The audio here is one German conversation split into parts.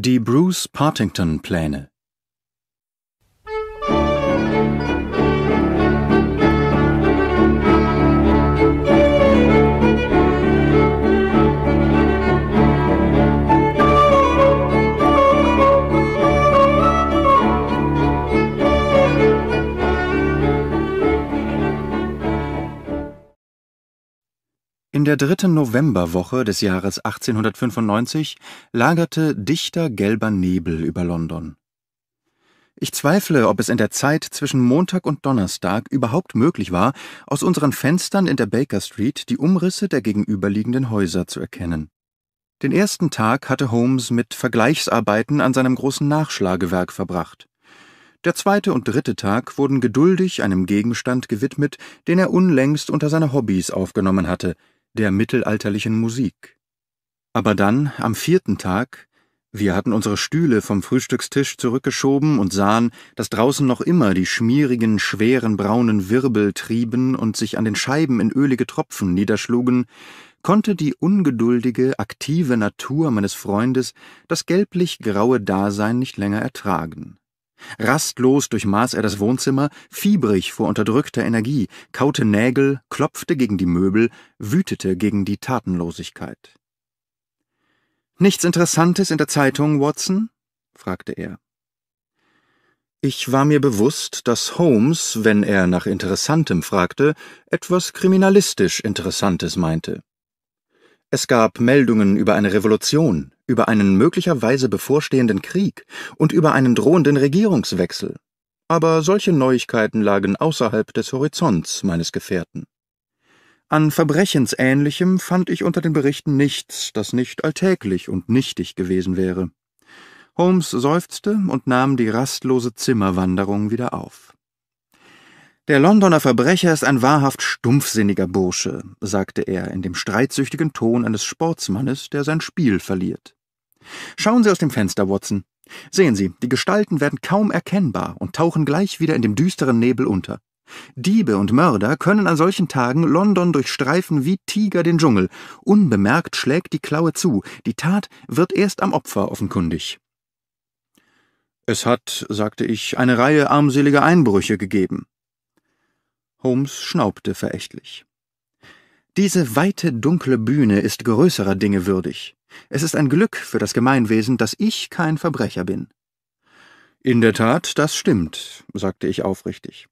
Die Bruce Partington-Pläne In der dritten Novemberwoche des Jahres 1895 lagerte dichter gelber Nebel über London. Ich zweifle, ob es in der Zeit zwischen Montag und Donnerstag überhaupt möglich war, aus unseren Fenstern in der Baker Street die Umrisse der gegenüberliegenden Häuser zu erkennen. Den ersten Tag hatte Holmes mit Vergleichsarbeiten an seinem großen Nachschlagewerk verbracht. Der zweite und dritte Tag wurden geduldig einem Gegenstand gewidmet, den er unlängst unter seine Hobbys aufgenommen hatte, der mittelalterlichen Musik. Aber dann, am vierten Tag, wir hatten unsere Stühle vom Frühstückstisch zurückgeschoben und sahen, dass draußen noch immer die schmierigen, schweren braunen Wirbel trieben und sich an den Scheiben in ölige Tropfen niederschlugen, konnte die ungeduldige, aktive Natur meines Freundes das gelblich-graue Dasein nicht länger ertragen. Rastlos durchmaß er das Wohnzimmer, fiebrig vor unterdrückter Energie, kaute Nägel, klopfte gegen die Möbel, wütete gegen die Tatenlosigkeit. Nichts Interessantes in der Zeitung, Watson? fragte er. Ich war mir bewusst, dass Holmes, wenn er nach Interessantem fragte, etwas kriminalistisch Interessantes meinte. Es gab Meldungen über eine Revolution, über einen möglicherweise bevorstehenden Krieg und über einen drohenden Regierungswechsel, aber solche Neuigkeiten lagen außerhalb des Horizonts meines Gefährten. An Verbrechensähnlichem fand ich unter den Berichten nichts, das nicht alltäglich und nichtig gewesen wäre. Holmes seufzte und nahm die rastlose Zimmerwanderung wieder auf. Der Londoner Verbrecher ist ein wahrhaft stumpfsinniger Bursche, sagte er in dem streitsüchtigen Ton eines Sportsmannes, der sein Spiel verliert. Schauen Sie aus dem Fenster, Watson. Sehen Sie, die Gestalten werden kaum erkennbar und tauchen gleich wieder in dem düsteren Nebel unter. Diebe und Mörder können an solchen Tagen London durchstreifen wie Tiger den Dschungel. Unbemerkt schlägt die Klaue zu. Die Tat wird erst am Opfer offenkundig. Es hat, sagte ich, eine Reihe armseliger Einbrüche gegeben. Holmes schnaubte verächtlich. Diese weite, dunkle Bühne ist größerer Dinge würdig. Es ist ein Glück für das Gemeinwesen, dass ich kein Verbrecher bin. In der Tat, das stimmt, sagte ich aufrichtig.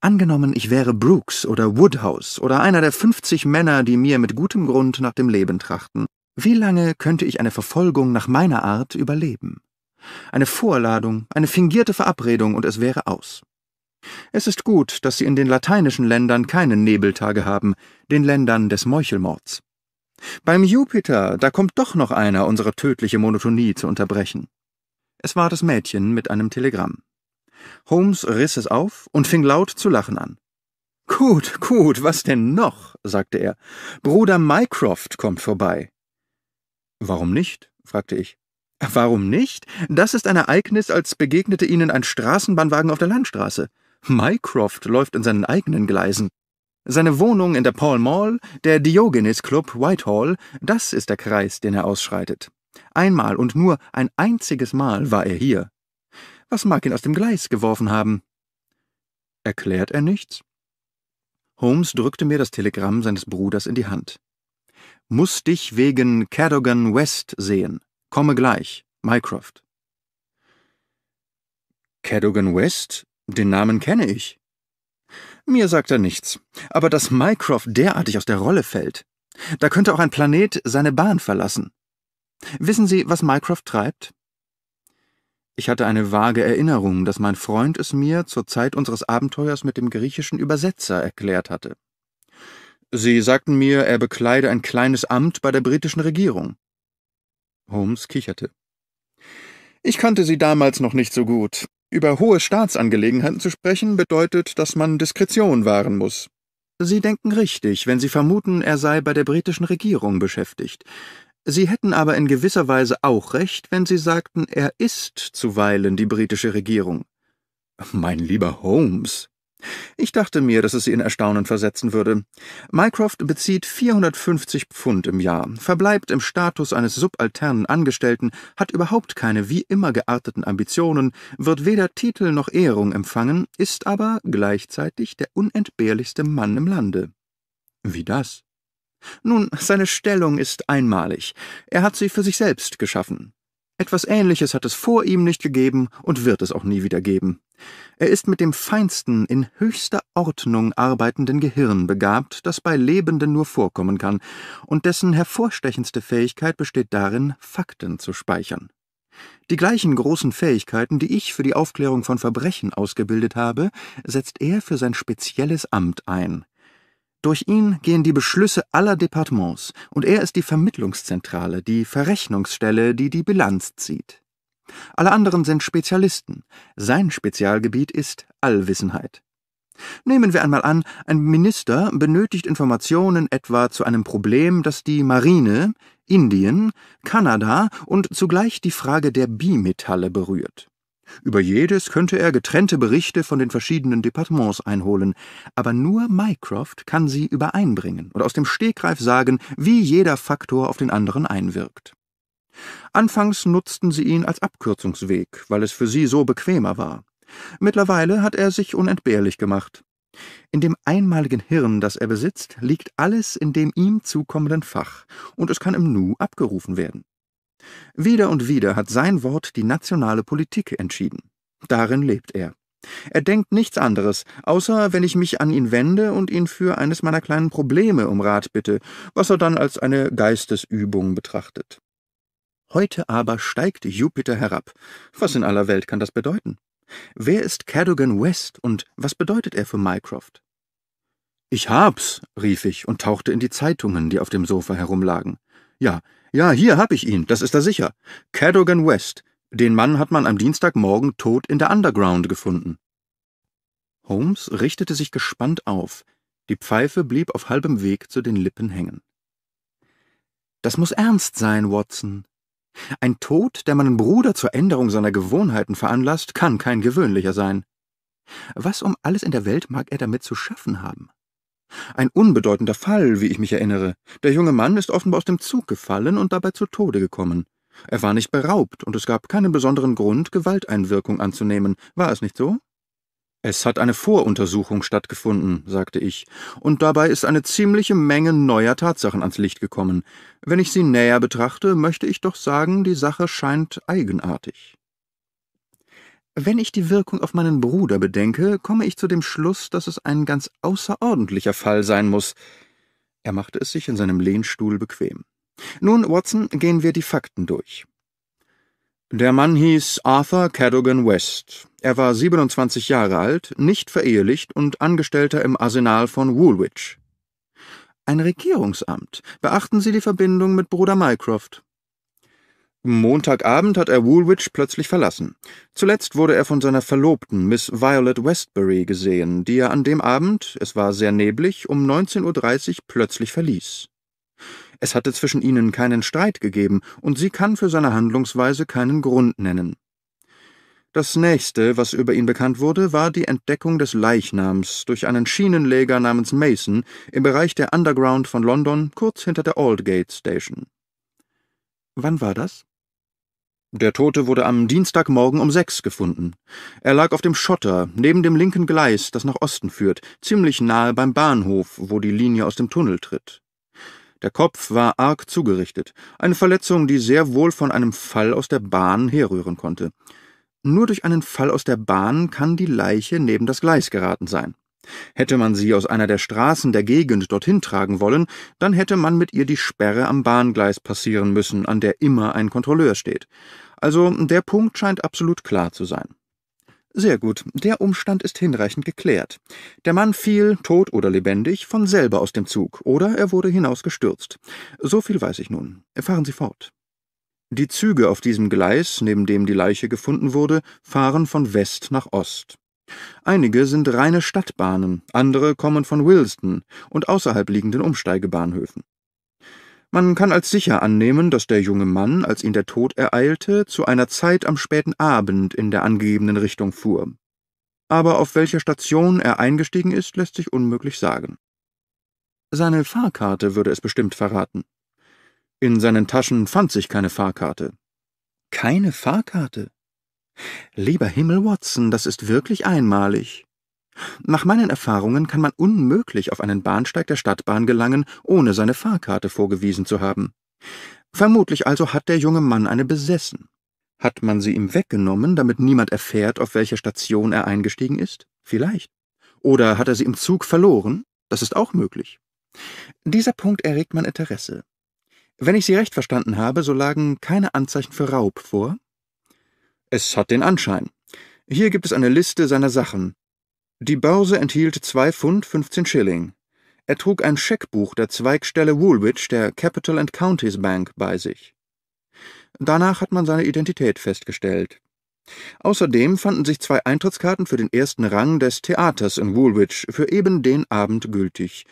Angenommen, ich wäre Brooks oder Woodhouse oder einer der fünfzig Männer, die mir mit gutem Grund nach dem Leben trachten, wie lange könnte ich eine Verfolgung nach meiner Art überleben? Eine Vorladung, eine fingierte Verabredung und es wäre aus. Es ist gut, dass sie in den lateinischen Ländern keine Nebeltage haben, den Ländern des Meuchelmords. Beim Jupiter, da kommt doch noch einer, unsere tödliche Monotonie zu unterbrechen. Es war das Mädchen mit einem Telegramm. Holmes riss es auf und fing laut zu lachen an. Gut, gut, was denn noch? sagte er. Bruder Mycroft kommt vorbei. Warum nicht? fragte ich. Warum nicht? Das ist ein Ereignis, als begegnete ihnen ein Straßenbahnwagen auf der Landstraße. Mycroft läuft in seinen eigenen Gleisen. Seine Wohnung in der Pall Mall, der Diogenes Club Whitehall, das ist der Kreis, den er ausschreitet. Einmal und nur ein einziges Mal war er hier. Was mag ihn aus dem Gleis geworfen haben? Erklärt er nichts? Holmes drückte mir das Telegramm seines Bruders in die Hand. Muss dich wegen Cadogan West sehen. Komme gleich. Mycroft. Cadogan West? Den Namen kenne ich. Mir sagt er nichts. Aber dass Mycroft derartig aus der Rolle fällt. Da könnte auch ein Planet seine Bahn verlassen. Wissen Sie, was Mycroft treibt? Ich hatte eine vage Erinnerung, dass mein Freund es mir zur Zeit unseres Abenteuers mit dem griechischen Übersetzer erklärt hatte. Sie sagten mir, er bekleide ein kleines Amt bei der britischen Regierung. Holmes kicherte. Ich kannte sie damals noch nicht so gut. Über hohe Staatsangelegenheiten zu sprechen, bedeutet, dass man Diskretion wahren muss. Sie denken richtig, wenn Sie vermuten, er sei bei der britischen Regierung beschäftigt. Sie hätten aber in gewisser Weise auch recht, wenn Sie sagten, er ist zuweilen die britische Regierung. Mein lieber Holmes, ich dachte mir, dass es Sie in Erstaunen versetzen würde. Mycroft bezieht 450 Pfund im Jahr, verbleibt im Status eines subalternen Angestellten, hat überhaupt keine wie immer gearteten Ambitionen, wird weder Titel noch Ehrung empfangen, ist aber gleichzeitig der unentbehrlichste Mann im Lande. Wie das? Nun, seine Stellung ist einmalig. Er hat sie für sich selbst geschaffen. Etwas Ähnliches hat es vor ihm nicht gegeben und wird es auch nie wieder geben. Er ist mit dem feinsten, in höchster Ordnung arbeitenden Gehirn begabt, das bei Lebenden nur vorkommen kann, und dessen hervorstechendste Fähigkeit besteht darin, Fakten zu speichern. Die gleichen großen Fähigkeiten, die ich für die Aufklärung von Verbrechen ausgebildet habe, setzt er für sein spezielles Amt ein. Durch ihn gehen die Beschlüsse aller Departements und er ist die Vermittlungszentrale, die Verrechnungsstelle, die die Bilanz zieht. Alle anderen sind Spezialisten. Sein Spezialgebiet ist Allwissenheit. Nehmen wir einmal an, ein Minister benötigt Informationen etwa zu einem Problem, das die Marine, Indien, Kanada und zugleich die Frage der Bimetalle berührt. Über jedes könnte er getrennte Berichte von den verschiedenen Departements einholen, aber nur Mycroft kann sie übereinbringen und aus dem Stegreif sagen, wie jeder Faktor auf den anderen einwirkt. Anfangs nutzten sie ihn als Abkürzungsweg, weil es für sie so bequemer war. Mittlerweile hat er sich unentbehrlich gemacht. In dem einmaligen Hirn, das er besitzt, liegt alles in dem ihm zukommenden Fach, und es kann im Nu abgerufen werden. Wieder und wieder hat sein Wort die nationale Politik entschieden. Darin lebt er. Er denkt nichts anderes, außer wenn ich mich an ihn wende und ihn für eines meiner kleinen Probleme um Rat bitte, was er dann als eine Geistesübung betrachtet. Heute aber steigt Jupiter herab. Was in aller Welt kann das bedeuten? Wer ist Cadogan West und was bedeutet er für Mycroft? Ich hab's, rief ich und tauchte in die Zeitungen, die auf dem Sofa herumlagen. Ja, ja, hier hab ich ihn, das ist er sicher. Cadogan West. Den Mann hat man am Dienstagmorgen tot in der Underground gefunden. Holmes richtete sich gespannt auf. Die Pfeife blieb auf halbem Weg zu den Lippen hängen. Das muss ernst sein, Watson. Ein Tod, der meinen Bruder zur Änderung seiner Gewohnheiten veranlasst, kann kein gewöhnlicher sein. Was um alles in der Welt mag er damit zu schaffen haben? Ein unbedeutender Fall, wie ich mich erinnere. Der junge Mann ist offenbar aus dem Zug gefallen und dabei zu Tode gekommen. Er war nicht beraubt, und es gab keinen besonderen Grund, Gewalteinwirkung anzunehmen. War es nicht so? Es hat eine Voruntersuchung stattgefunden, sagte ich, und dabei ist eine ziemliche Menge neuer Tatsachen ans Licht gekommen. Wenn ich sie näher betrachte, möchte ich doch sagen, die Sache scheint eigenartig. Wenn ich die Wirkung auf meinen Bruder bedenke, komme ich zu dem Schluss, dass es ein ganz außerordentlicher Fall sein muss. Er machte es sich in seinem Lehnstuhl bequem. Nun, Watson, gehen wir die Fakten durch. Der Mann hieß Arthur Cadogan West. Er war 27 Jahre alt, nicht verehelicht und Angestellter im Arsenal von Woolwich. Ein Regierungsamt. Beachten Sie die Verbindung mit Bruder Mycroft. Montagabend hat er Woolwich plötzlich verlassen. Zuletzt wurde er von seiner Verlobten, Miss Violet Westbury, gesehen, die er an dem Abend, es war sehr neblig, um 19.30 Uhr plötzlich verließ. Es hatte zwischen ihnen keinen Streit gegeben, und sie kann für seine Handlungsweise keinen Grund nennen. Das nächste, was über ihn bekannt wurde, war die Entdeckung des Leichnams durch einen Schienenleger namens Mason im Bereich der Underground von London, kurz hinter der Aldgate Station. Wann war das? Der Tote wurde am Dienstagmorgen um sechs gefunden. Er lag auf dem Schotter, neben dem linken Gleis, das nach Osten führt, ziemlich nahe beim Bahnhof, wo die Linie aus dem Tunnel tritt. Der Kopf war arg zugerichtet, eine Verletzung, die sehr wohl von einem Fall aus der Bahn herrühren konnte. Nur durch einen Fall aus der Bahn kann die Leiche neben das Gleis geraten sein. Hätte man sie aus einer der Straßen der Gegend dorthin tragen wollen, dann hätte man mit ihr die Sperre am Bahngleis passieren müssen, an der immer ein Kontrolleur steht. Also der Punkt scheint absolut klar zu sein. Sehr gut, der Umstand ist hinreichend geklärt. Der Mann fiel, tot oder lebendig, von selber aus dem Zug, oder er wurde hinausgestürzt. So viel weiß ich nun. Fahren Sie fort. Die Züge auf diesem Gleis, neben dem die Leiche gefunden wurde, fahren von West nach Ost. Einige sind reine Stadtbahnen, andere kommen von Wilston und außerhalb liegenden Umsteigebahnhöfen. Man kann als sicher annehmen, dass der junge Mann, als ihn der Tod ereilte, zu einer Zeit am späten Abend in der angegebenen Richtung fuhr. Aber auf welcher Station er eingestiegen ist, lässt sich unmöglich sagen. Seine Fahrkarte würde es bestimmt verraten. In seinen Taschen fand sich keine Fahrkarte. Keine Fahrkarte? Lieber Himmel, Watson, das ist wirklich einmalig. Nach meinen Erfahrungen kann man unmöglich auf einen Bahnsteig der Stadtbahn gelangen, ohne seine Fahrkarte vorgewiesen zu haben. Vermutlich also hat der junge Mann eine besessen. Hat man sie ihm weggenommen, damit niemand erfährt, auf welcher Station er eingestiegen ist? Vielleicht. Oder hat er sie im Zug verloren? Das ist auch möglich. Dieser Punkt erregt mein Interesse. Wenn ich Sie recht verstanden habe, so lagen keine Anzeichen für Raub vor, es hat den Anschein. Hier gibt es eine Liste seiner Sachen. Die Börse enthielt zwei Pfund 15 Schilling. Er trug ein Scheckbuch der Zweigstelle Woolwich der Capital and Counties Bank bei sich. Danach hat man seine Identität festgestellt. Außerdem fanden sich zwei Eintrittskarten für den ersten Rang des Theaters in Woolwich für eben den Abend gültig.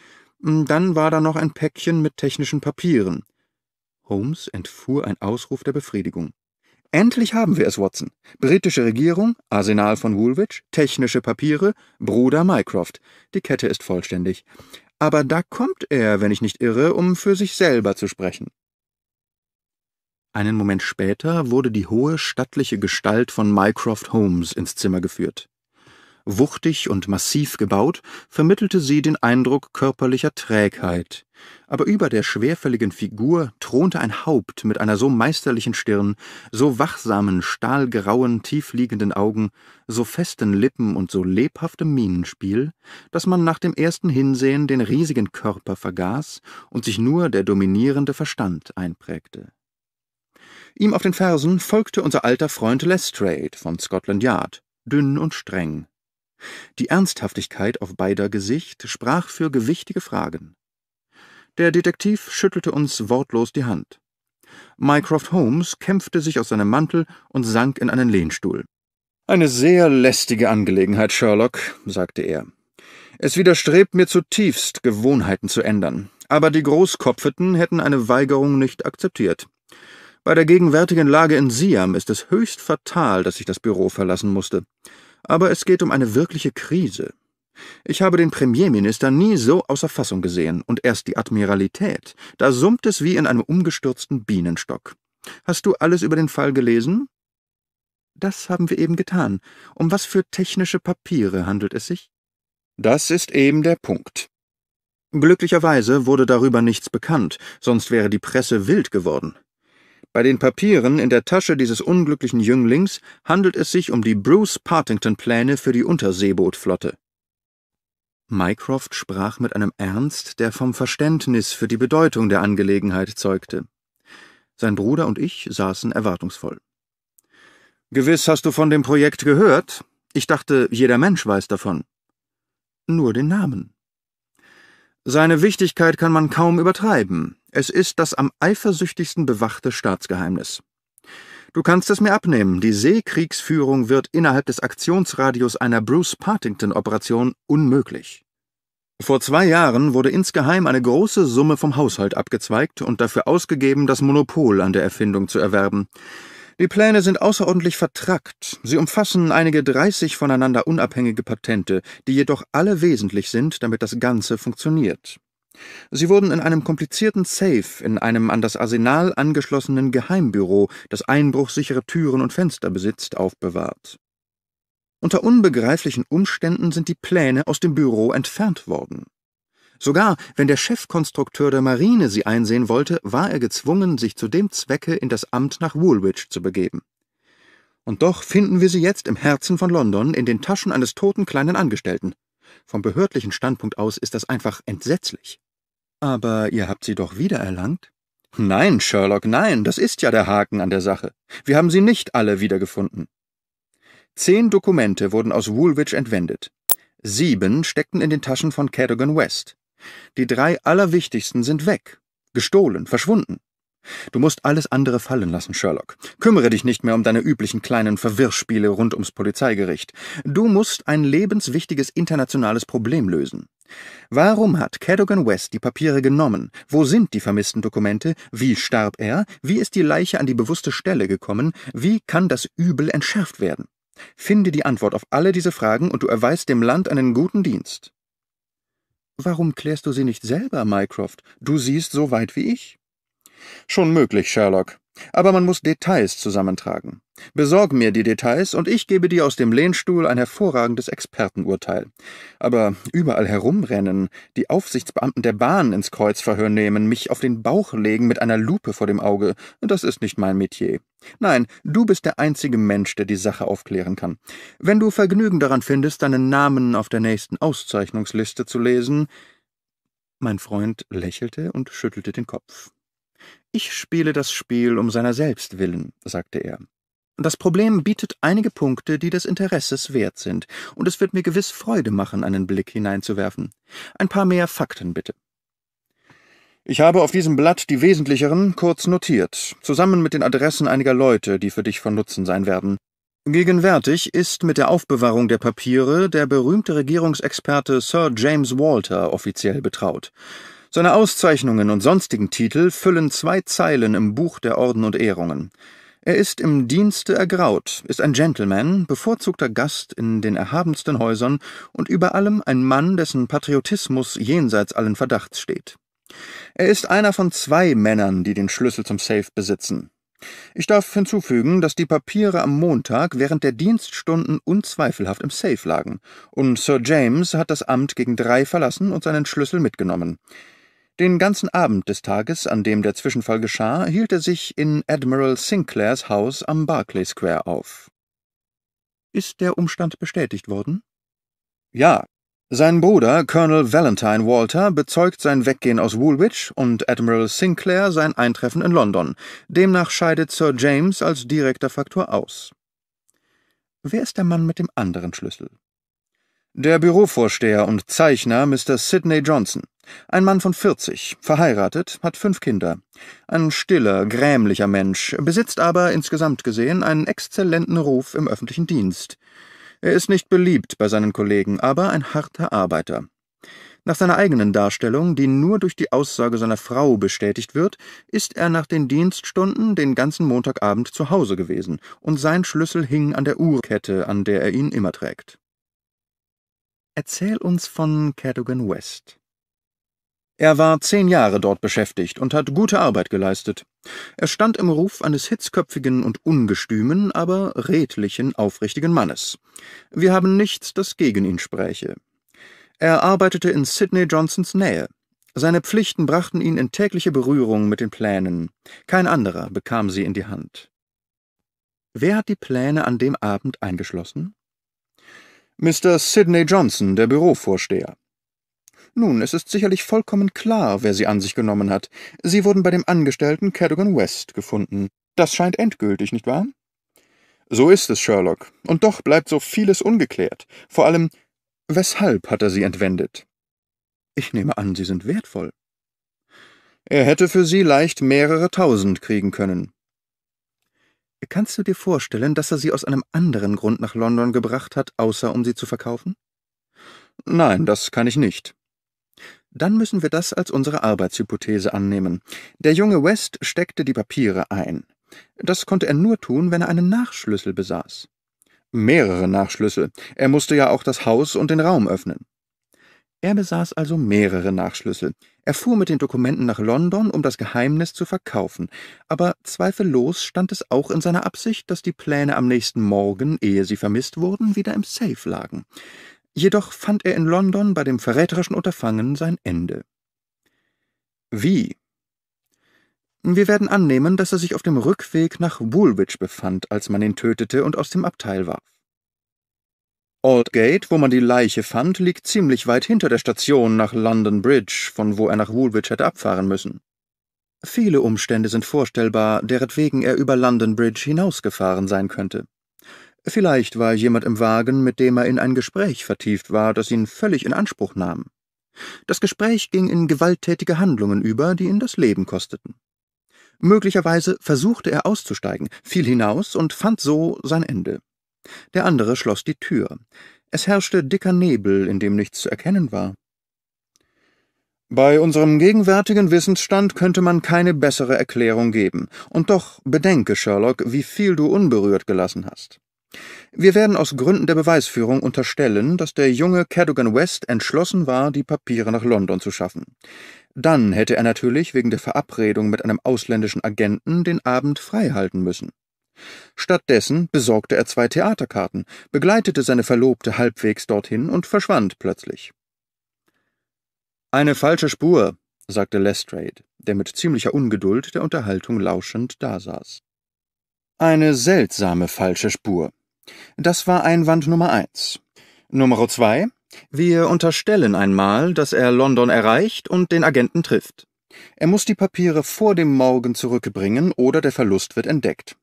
Hm, dann war da noch ein Päckchen mit technischen Papieren. Holmes entfuhr ein Ausruf der Befriedigung. Endlich haben wir es, Watson. Britische Regierung, Arsenal von Woolwich, technische Papiere, Bruder Mycroft. Die Kette ist vollständig. Aber da kommt er, wenn ich nicht irre, um für sich selber zu sprechen. Einen Moment später wurde die hohe, stattliche Gestalt von Mycroft Holmes ins Zimmer geführt. Wuchtig und massiv gebaut, vermittelte sie den Eindruck körperlicher Trägheit. Aber über der schwerfälligen Figur thronte ein Haupt mit einer so meisterlichen Stirn, so wachsamen, stahlgrauen, tiefliegenden Augen, so festen Lippen und so lebhaftem Mienenspiel, dass man nach dem ersten Hinsehen den riesigen Körper vergaß und sich nur der dominierende Verstand einprägte. Ihm auf den Fersen folgte unser alter Freund Lestrade von Scotland Yard, dünn und streng, die Ernsthaftigkeit auf beider Gesicht sprach für gewichtige Fragen. Der Detektiv schüttelte uns wortlos die Hand. Mycroft Holmes kämpfte sich aus seinem Mantel und sank in einen Lehnstuhl. Eine sehr lästige Angelegenheit, Sherlock, sagte er. Es widerstrebt mir zutiefst, Gewohnheiten zu ändern, aber die Großkopfeten hätten eine Weigerung nicht akzeptiert. Bei der gegenwärtigen Lage in Siam ist es höchst fatal, dass ich das Büro verlassen musste. Aber es geht um eine wirkliche Krise. Ich habe den Premierminister nie so außer Fassung gesehen, und erst die Admiralität, da summt es wie in einem umgestürzten Bienenstock. Hast du alles über den Fall gelesen? Das haben wir eben getan. Um was für technische Papiere handelt es sich? Das ist eben der Punkt. Glücklicherweise wurde darüber nichts bekannt, sonst wäre die Presse wild geworden. Bei den Papieren in der Tasche dieses unglücklichen Jünglings handelt es sich um die Bruce-Partington-Pläne für die Unterseebootflotte. Mycroft sprach mit einem Ernst, der vom Verständnis für die Bedeutung der Angelegenheit zeugte. Sein Bruder und ich saßen erwartungsvoll. Gewiss hast du von dem Projekt gehört. Ich dachte, jeder Mensch weiß davon. Nur den Namen. Seine Wichtigkeit kann man kaum übertreiben. Es ist das am eifersüchtigsten bewachte Staatsgeheimnis. Du kannst es mir abnehmen, die Seekriegsführung wird innerhalb des Aktionsradius einer Bruce Partington-Operation unmöglich. Vor zwei Jahren wurde insgeheim eine große Summe vom Haushalt abgezweigt und dafür ausgegeben, das Monopol an der Erfindung zu erwerben. Die Pläne sind außerordentlich vertrackt. Sie umfassen einige 30 voneinander unabhängige Patente, die jedoch alle wesentlich sind, damit das Ganze funktioniert. Sie wurden in einem komplizierten Safe in einem an das Arsenal angeschlossenen Geheimbüro, das einbruchsichere Türen und Fenster besitzt, aufbewahrt. Unter unbegreiflichen Umständen sind die Pläne aus dem Büro entfernt worden. Sogar wenn der Chefkonstrukteur der Marine sie einsehen wollte, war er gezwungen, sich zu dem Zwecke in das Amt nach Woolwich zu begeben. Und doch finden wir sie jetzt im Herzen von London in den Taschen eines toten kleinen Angestellten. Vom behördlichen Standpunkt aus ist das einfach entsetzlich. Aber ihr habt sie doch wiedererlangt? Nein, Sherlock, nein, das ist ja der Haken an der Sache. Wir haben sie nicht alle wiedergefunden. Zehn Dokumente wurden aus Woolwich entwendet. Sieben steckten in den Taschen von Cadogan West. Die drei allerwichtigsten sind weg, gestohlen, verschwunden. Du musst alles andere fallen lassen, Sherlock. Kümmere dich nicht mehr um deine üblichen kleinen Verwirrspiele rund ums Polizeigericht. Du musst ein lebenswichtiges internationales Problem lösen. Warum hat Cadogan West die Papiere genommen? Wo sind die vermissten Dokumente? Wie starb er? Wie ist die Leiche an die bewusste Stelle gekommen? Wie kann das Übel entschärft werden? Finde die Antwort auf alle diese Fragen und du erweist dem Land einen guten Dienst. Warum klärst du sie nicht selber, Mycroft? Du siehst so weit wie ich. Schon möglich, Sherlock. Aber man muss Details zusammentragen. Besorg mir die Details, und ich gebe dir aus dem Lehnstuhl ein hervorragendes Expertenurteil. Aber überall herumrennen, die Aufsichtsbeamten der Bahn ins Kreuzverhör nehmen, mich auf den Bauch legen mit einer Lupe vor dem Auge, das ist nicht mein Metier. Nein, du bist der einzige Mensch, der die Sache aufklären kann. Wenn du Vergnügen daran findest, deinen Namen auf der nächsten Auszeichnungsliste zu lesen. Mein Freund lächelte und schüttelte den Kopf. Ich spiele das Spiel um seiner selbst willen, sagte er. Das Problem bietet einige Punkte, die des Interesses wert sind, und es wird mir gewiss Freude machen, einen Blick hineinzuwerfen. Ein paar mehr Fakten bitte. Ich habe auf diesem Blatt die wesentlicheren kurz notiert, zusammen mit den Adressen einiger Leute, die für dich von Nutzen sein werden. Gegenwärtig ist mit der Aufbewahrung der Papiere der berühmte Regierungsexperte Sir James Walter offiziell betraut. Seine Auszeichnungen und sonstigen Titel füllen zwei Zeilen im Buch der Orden und Ehrungen. Er ist im Dienste ergraut, ist ein Gentleman, bevorzugter Gast in den erhabensten Häusern und über allem ein Mann, dessen Patriotismus jenseits allen Verdachts steht. Er ist einer von zwei Männern, die den Schlüssel zum Safe besitzen. Ich darf hinzufügen, dass die Papiere am Montag während der Dienststunden unzweifelhaft im Safe lagen, und Sir James hat das Amt gegen drei verlassen und seinen Schlüssel mitgenommen. Den ganzen Abend des Tages, an dem der Zwischenfall geschah, hielt er sich in Admiral Sinclairs Haus am Barclay Square auf. Ist der Umstand bestätigt worden? Ja. Sein Bruder, Colonel Valentine Walter, bezeugt sein Weggehen aus Woolwich und Admiral Sinclair sein Eintreffen in London. Demnach scheidet Sir James als direkter Faktor aus. Wer ist der Mann mit dem anderen Schlüssel? Der Bürovorsteher und Zeichner Mr. Sidney Johnson, ein Mann von 40, verheiratet, hat fünf Kinder. Ein stiller, grämlicher Mensch, besitzt aber insgesamt gesehen einen exzellenten Ruf im öffentlichen Dienst. Er ist nicht beliebt bei seinen Kollegen, aber ein harter Arbeiter. Nach seiner eigenen Darstellung, die nur durch die Aussage seiner Frau bestätigt wird, ist er nach den Dienststunden den ganzen Montagabend zu Hause gewesen, und sein Schlüssel hing an der Uhrkette, an der er ihn immer trägt. Erzähl uns von Cadogan West. Er war zehn Jahre dort beschäftigt und hat gute Arbeit geleistet. Er stand im Ruf eines hitzköpfigen und ungestümen, aber redlichen, aufrichtigen Mannes. Wir haben nichts, das gegen ihn spräche. Er arbeitete in Sidney Johnsons Nähe. Seine Pflichten brachten ihn in tägliche Berührung mit den Plänen. Kein anderer bekam sie in die Hand. Wer hat die Pläne an dem Abend eingeschlossen? Mr. Sidney Johnson, der Bürovorsteher. Nun, es ist sicherlich vollkommen klar, wer sie an sich genommen hat. Sie wurden bei dem Angestellten Cadogan West gefunden. Das scheint endgültig, nicht wahr? So ist es, Sherlock. Und doch bleibt so vieles ungeklärt. Vor allem, weshalb hat er sie entwendet? Ich nehme an, sie sind wertvoll. Er hätte für sie leicht mehrere tausend kriegen können. Kannst du dir vorstellen, dass er sie aus einem anderen Grund nach London gebracht hat, außer um sie zu verkaufen? Nein, das kann ich nicht. Dann müssen wir das als unsere Arbeitshypothese annehmen. Der junge West steckte die Papiere ein. Das konnte er nur tun, wenn er einen Nachschlüssel besaß. Mehrere Nachschlüssel. Er musste ja auch das Haus und den Raum öffnen. Er besaß also mehrere Nachschlüssel. Er fuhr mit den Dokumenten nach London, um das Geheimnis zu verkaufen, aber zweifellos stand es auch in seiner Absicht, dass die Pläne am nächsten Morgen, ehe sie vermisst wurden, wieder im Safe lagen. Jedoch fand er in London bei dem verräterischen Unterfangen sein Ende. Wie? Wir werden annehmen, dass er sich auf dem Rückweg nach Woolwich befand, als man ihn tötete und aus dem Abteil warf. Aldgate, wo man die Leiche fand, liegt ziemlich weit hinter der Station nach London Bridge, von wo er nach Woolwich hätte abfahren müssen. Viele Umstände sind vorstellbar, deretwegen er über London Bridge hinausgefahren sein könnte. Vielleicht war jemand im Wagen, mit dem er in ein Gespräch vertieft war, das ihn völlig in Anspruch nahm. Das Gespräch ging in gewalttätige Handlungen über, die ihn das Leben kosteten. Möglicherweise versuchte er auszusteigen, fiel hinaus und fand so sein Ende. Der andere schloss die Tür. Es herrschte dicker Nebel, in dem nichts zu erkennen war. Bei unserem gegenwärtigen Wissensstand könnte man keine bessere Erklärung geben, und doch bedenke, Sherlock, wie viel du unberührt gelassen hast. Wir werden aus Gründen der Beweisführung unterstellen, dass der junge Cadogan West entschlossen war, die Papiere nach London zu schaffen. Dann hätte er natürlich wegen der Verabredung mit einem ausländischen Agenten den Abend freihalten müssen. Stattdessen besorgte er zwei Theaterkarten, begleitete seine Verlobte halbwegs dorthin und verschwand plötzlich. Eine falsche Spur, sagte Lestrade, der mit ziemlicher Ungeduld der Unterhaltung lauschend dasaß. Eine seltsame falsche Spur. Das war Einwand Nummer eins. Nummer zwei, wir unterstellen einmal, dass er London erreicht und den Agenten trifft. Er muss die Papiere vor dem Morgen zurückbringen oder der Verlust wird entdeckt.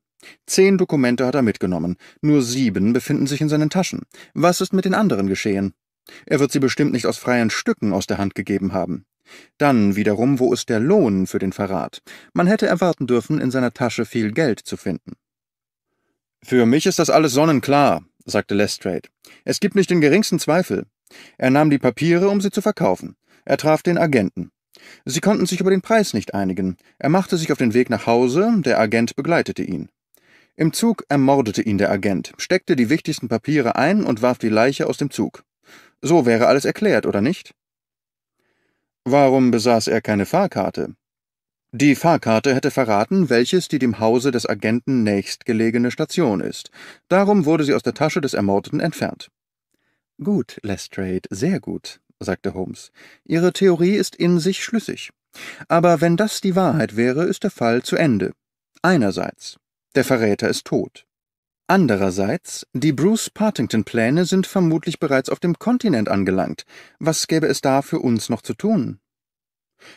Zehn Dokumente hat er mitgenommen, nur sieben befinden sich in seinen Taschen. Was ist mit den anderen geschehen? Er wird sie bestimmt nicht aus freien Stücken aus der Hand gegeben haben. Dann wiederum, wo ist der Lohn für den Verrat? Man hätte erwarten dürfen, in seiner Tasche viel Geld zu finden. Für mich ist das alles sonnenklar, sagte Lestrade. Es gibt nicht den geringsten Zweifel. Er nahm die Papiere, um sie zu verkaufen. Er traf den Agenten. Sie konnten sich über den Preis nicht einigen. Er machte sich auf den Weg nach Hause, der Agent begleitete ihn. Im Zug ermordete ihn der Agent, steckte die wichtigsten Papiere ein und warf die Leiche aus dem Zug. So wäre alles erklärt, oder nicht? Warum besaß er keine Fahrkarte? Die Fahrkarte hätte verraten, welches die dem Hause des Agenten nächstgelegene Station ist. Darum wurde sie aus der Tasche des Ermordeten entfernt. Gut, Lestrade, sehr gut, sagte Holmes. Ihre Theorie ist in sich schlüssig. Aber wenn das die Wahrheit wäre, ist der Fall zu Ende. Einerseits der Verräter ist tot. Andererseits, die Bruce-Partington-Pläne sind vermutlich bereits auf dem Kontinent angelangt. Was gäbe es da für uns noch zu tun?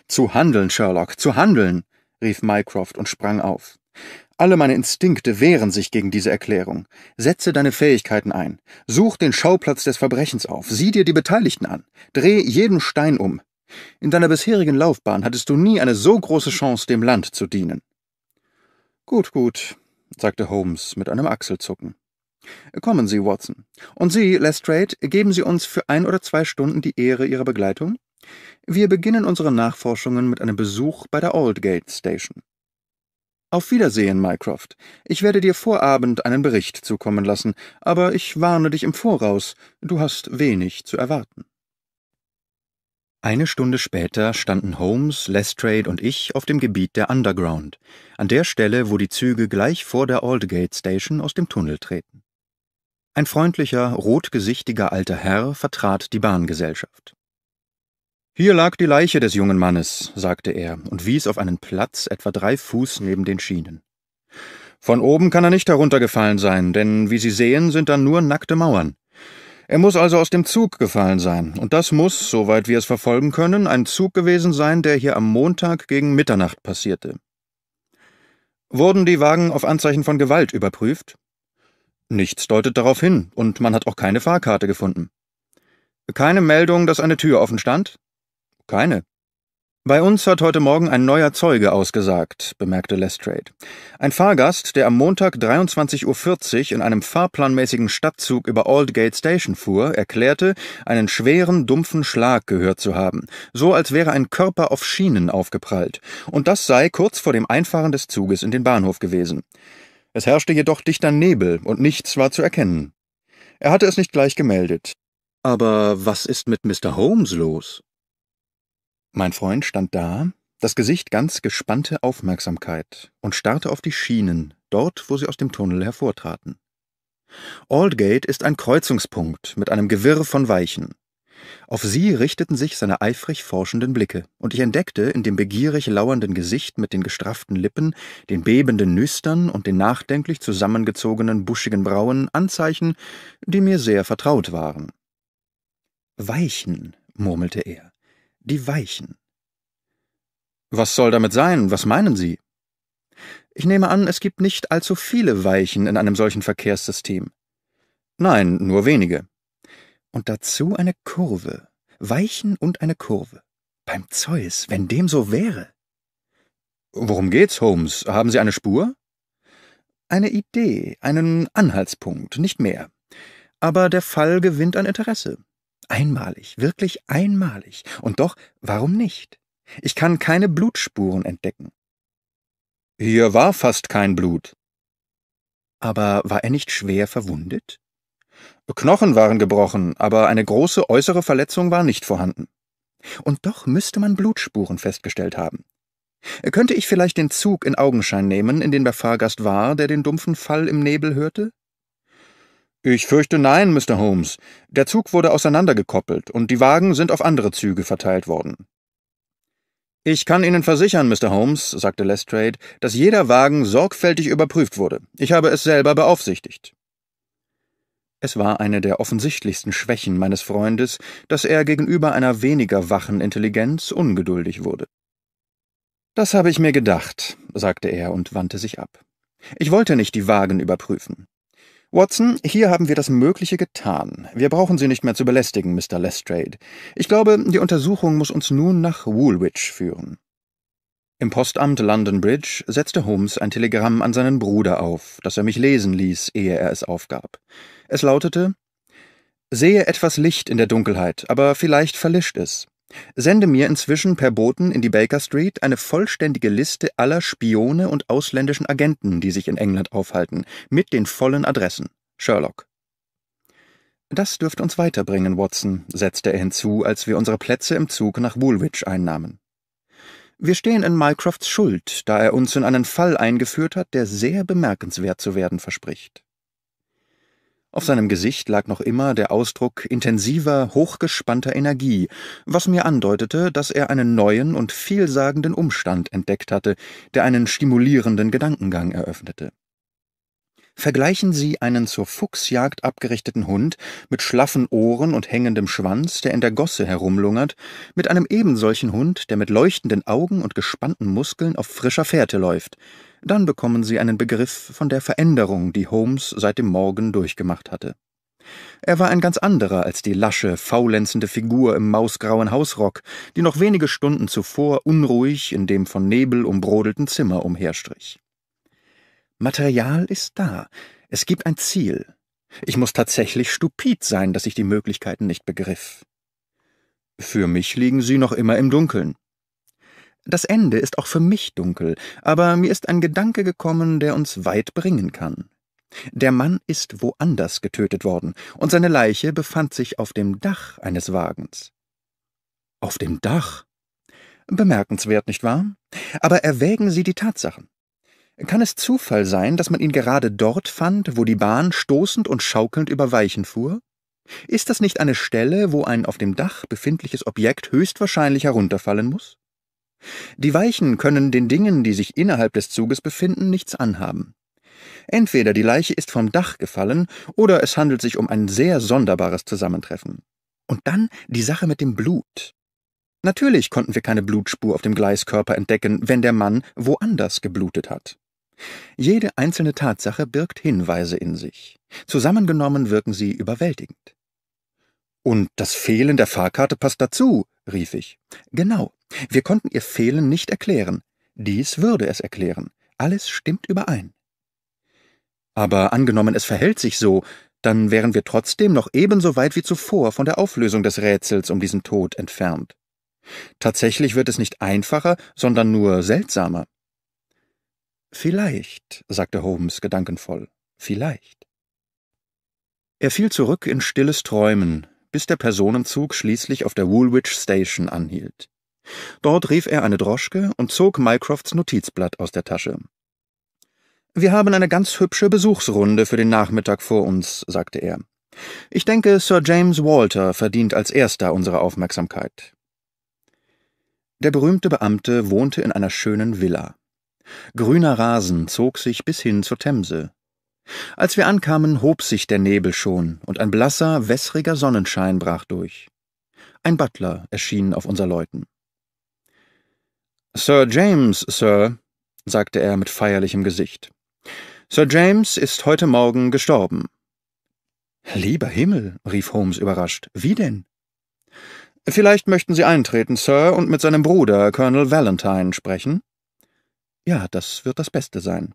Zu handeln, Sherlock, zu handeln, rief Mycroft und sprang auf. Alle meine Instinkte wehren sich gegen diese Erklärung. Setze deine Fähigkeiten ein. Such den Schauplatz des Verbrechens auf. Sieh dir die Beteiligten an. Dreh jeden Stein um. In deiner bisherigen Laufbahn hattest du nie eine so große Chance, dem Land zu dienen. Gut, gut, sagte Holmes mit einem Achselzucken. Kommen Sie, Watson. Und Sie, Lestrade, geben Sie uns für ein oder zwei Stunden die Ehre Ihrer Begleitung? Wir beginnen unsere Nachforschungen mit einem Besuch bei der Aldgate Station. Auf Wiedersehen, Mycroft. Ich werde dir vor Abend einen Bericht zukommen lassen, aber ich warne dich im Voraus, du hast wenig zu erwarten. Eine Stunde später standen Holmes, Lestrade und ich auf dem Gebiet der Underground, an der Stelle, wo die Züge gleich vor der Aldgate Station aus dem Tunnel treten. Ein freundlicher, rotgesichtiger alter Herr vertrat die Bahngesellschaft. Hier lag die Leiche des jungen Mannes, sagte er und wies auf einen Platz etwa drei Fuß neben den Schienen. Von oben kann er nicht heruntergefallen sein, denn wie Sie sehen, sind da nur nackte Mauern. Er muss also aus dem Zug gefallen sein, und das muss, soweit wir es verfolgen können, ein Zug gewesen sein, der hier am Montag gegen Mitternacht passierte. Wurden die Wagen auf Anzeichen von Gewalt überprüft? Nichts deutet darauf hin, und man hat auch keine Fahrkarte gefunden. Keine Meldung, dass eine Tür offen stand? Keine. Bei uns hat heute Morgen ein neuer Zeuge ausgesagt, bemerkte Lestrade. Ein Fahrgast, der am Montag 23.40 Uhr in einem fahrplanmäßigen Stadtzug über Aldgate Station fuhr, erklärte, einen schweren, dumpfen Schlag gehört zu haben, so als wäre ein Körper auf Schienen aufgeprallt, und das sei kurz vor dem Einfahren des Zuges in den Bahnhof gewesen. Es herrschte jedoch dichter Nebel und nichts war zu erkennen. Er hatte es nicht gleich gemeldet. Aber was ist mit Mr. Holmes los? Mein Freund stand da, das Gesicht ganz gespannte Aufmerksamkeit, und starrte auf die Schienen, dort, wo sie aus dem Tunnel hervortraten. Aldgate ist ein Kreuzungspunkt mit einem Gewirr von Weichen. Auf sie richteten sich seine eifrig forschenden Blicke, und ich entdeckte in dem begierig lauernden Gesicht mit den gestrafften Lippen, den bebenden Nüstern und den nachdenklich zusammengezogenen buschigen Brauen Anzeichen, die mir sehr vertraut waren. Weichen, murmelte er. Die Weichen. Was soll damit sein? Was meinen Sie? Ich nehme an, es gibt nicht allzu viele Weichen in einem solchen Verkehrssystem. Nein, nur wenige. Und dazu eine Kurve. Weichen und eine Kurve. Beim Zeus, wenn dem so wäre. Worum geht's, Holmes? Haben Sie eine Spur? Eine Idee, einen Anhaltspunkt, nicht mehr. Aber der Fall gewinnt an Interesse. Einmalig, wirklich einmalig. Und doch, warum nicht? Ich kann keine Blutspuren entdecken. Hier war fast kein Blut. Aber war er nicht schwer verwundet? Knochen waren gebrochen, aber eine große äußere Verletzung war nicht vorhanden. Und doch müsste man Blutspuren festgestellt haben. Könnte ich vielleicht den Zug in Augenschein nehmen, in dem der Fahrgast war, der den dumpfen Fall im Nebel hörte? Ich fürchte nein, Mr. Holmes. Der Zug wurde auseinandergekoppelt, und die Wagen sind auf andere Züge verteilt worden. Ich kann Ihnen versichern, Mr. Holmes, sagte Lestrade, dass jeder Wagen sorgfältig überprüft wurde. Ich habe es selber beaufsichtigt. Es war eine der offensichtlichsten Schwächen meines Freundes, dass er gegenüber einer weniger wachen Intelligenz ungeduldig wurde. Das habe ich mir gedacht, sagte er und wandte sich ab. Ich wollte nicht die Wagen überprüfen. Watson, hier haben wir das Mögliche getan. Wir brauchen Sie nicht mehr zu belästigen, Mr. Lestrade. Ich glaube, die Untersuchung muss uns nun nach Woolwich führen. Im Postamt London Bridge setzte Holmes ein Telegramm an seinen Bruder auf, das er mich lesen ließ, ehe er es aufgab. Es lautete Sehe etwas Licht in der Dunkelheit, aber vielleicht verlischt es. Sende mir inzwischen per Boten in die Baker Street eine vollständige Liste aller Spione und ausländischen Agenten, die sich in England aufhalten, mit den vollen Adressen. Sherlock. Das dürfte uns weiterbringen, Watson, setzte er hinzu, als wir unsere Plätze im Zug nach Woolwich einnahmen. Wir stehen in Mycrofts Schuld, da er uns in einen Fall eingeführt hat, der sehr bemerkenswert zu werden verspricht. Auf seinem Gesicht lag noch immer der Ausdruck intensiver, hochgespannter Energie, was mir andeutete, dass er einen neuen und vielsagenden Umstand entdeckt hatte, der einen stimulierenden Gedankengang eröffnete. Vergleichen Sie einen zur Fuchsjagd abgerichteten Hund mit schlaffen Ohren und hängendem Schwanz, der in der Gosse herumlungert, mit einem ebensolchen Hund, der mit leuchtenden Augen und gespannten Muskeln auf frischer Fährte läuft. Dann bekommen Sie einen Begriff von der Veränderung, die Holmes seit dem Morgen durchgemacht hatte. Er war ein ganz anderer als die lasche, faulenzende Figur im mausgrauen Hausrock, die noch wenige Stunden zuvor unruhig in dem von Nebel umbrodelten Zimmer umherstrich. Material ist da. Es gibt ein Ziel. Ich muss tatsächlich stupid sein, dass ich die Möglichkeiten nicht begriff. Für mich liegen sie noch immer im Dunkeln. Das Ende ist auch für mich dunkel, aber mir ist ein Gedanke gekommen, der uns weit bringen kann. Der Mann ist woanders getötet worden, und seine Leiche befand sich auf dem Dach eines Wagens. Auf dem Dach? Bemerkenswert, nicht wahr? Aber erwägen Sie die Tatsachen. Kann es Zufall sein, dass man ihn gerade dort fand, wo die Bahn stoßend und schaukelnd über Weichen fuhr? Ist das nicht eine Stelle, wo ein auf dem Dach befindliches Objekt höchstwahrscheinlich herunterfallen muss? Die Weichen können den Dingen, die sich innerhalb des Zuges befinden, nichts anhaben. Entweder die Leiche ist vom Dach gefallen, oder es handelt sich um ein sehr sonderbares Zusammentreffen. Und dann die Sache mit dem Blut. Natürlich konnten wir keine Blutspur auf dem Gleiskörper entdecken, wenn der Mann woanders geblutet hat. Jede einzelne Tatsache birgt Hinweise in sich. Zusammengenommen wirken sie überwältigend. Und das Fehlen der Fahrkarte passt dazu, rief ich. Genau. Wir konnten ihr Fehlen nicht erklären. Dies würde es erklären. Alles stimmt überein. Aber angenommen, es verhält sich so, dann wären wir trotzdem noch ebenso weit wie zuvor von der Auflösung des Rätsels um diesen Tod entfernt. Tatsächlich wird es nicht einfacher, sondern nur seltsamer. Vielleicht, sagte Holmes gedankenvoll, vielleicht. Er fiel zurück in stilles Träumen, bis der Personenzug schließlich auf der Woolwich Station anhielt. Dort rief er eine Droschke und zog Mycrofts Notizblatt aus der Tasche. Wir haben eine ganz hübsche Besuchsrunde für den Nachmittag vor uns, sagte er. Ich denke, Sir James Walter verdient als erster unsere Aufmerksamkeit. Der berühmte Beamte wohnte in einer schönen Villa. Grüner Rasen zog sich bis hin zur Themse. Als wir ankamen, hob sich der Nebel schon, und ein blasser, wässriger Sonnenschein brach durch. Ein Butler erschien auf unser Läuten. Sir James, Sir, sagte er mit feierlichem Gesicht. Sir James ist heute Morgen gestorben. Lieber Himmel, rief Holmes überrascht. Wie denn? Vielleicht möchten Sie eintreten, Sir, und mit seinem Bruder, Colonel Valentine, sprechen? Ja, das wird das Beste sein.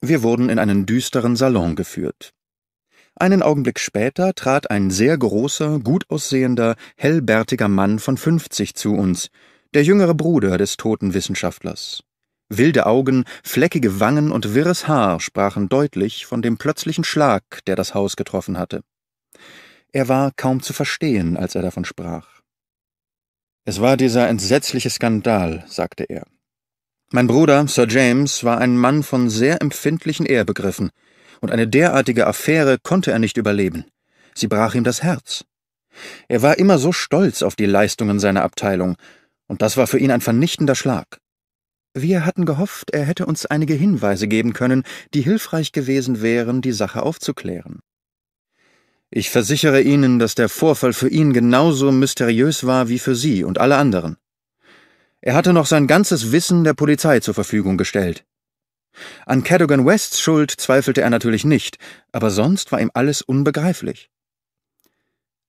Wir wurden in einen düsteren Salon geführt. Einen Augenblick später trat ein sehr großer, gut aussehender, hellbärtiger Mann von fünfzig zu uns, der jüngere Bruder des toten Wissenschaftlers. Wilde Augen, fleckige Wangen und wirres Haar sprachen deutlich von dem plötzlichen Schlag, der das Haus getroffen hatte. Er war kaum zu verstehen, als er davon sprach. Es war dieser entsetzliche Skandal, sagte er. Mein Bruder, Sir James, war ein Mann von sehr empfindlichen Ehrbegriffen, und eine derartige Affäre konnte er nicht überleben. Sie brach ihm das Herz. Er war immer so stolz auf die Leistungen seiner Abteilung, und das war für ihn ein vernichtender Schlag. Wir hatten gehofft, er hätte uns einige Hinweise geben können, die hilfreich gewesen wären, die Sache aufzuklären. Ich versichere Ihnen, dass der Vorfall für ihn genauso mysteriös war wie für Sie und alle anderen. Er hatte noch sein ganzes Wissen der Polizei zur Verfügung gestellt. An Cadogan Wests Schuld zweifelte er natürlich nicht, aber sonst war ihm alles unbegreiflich.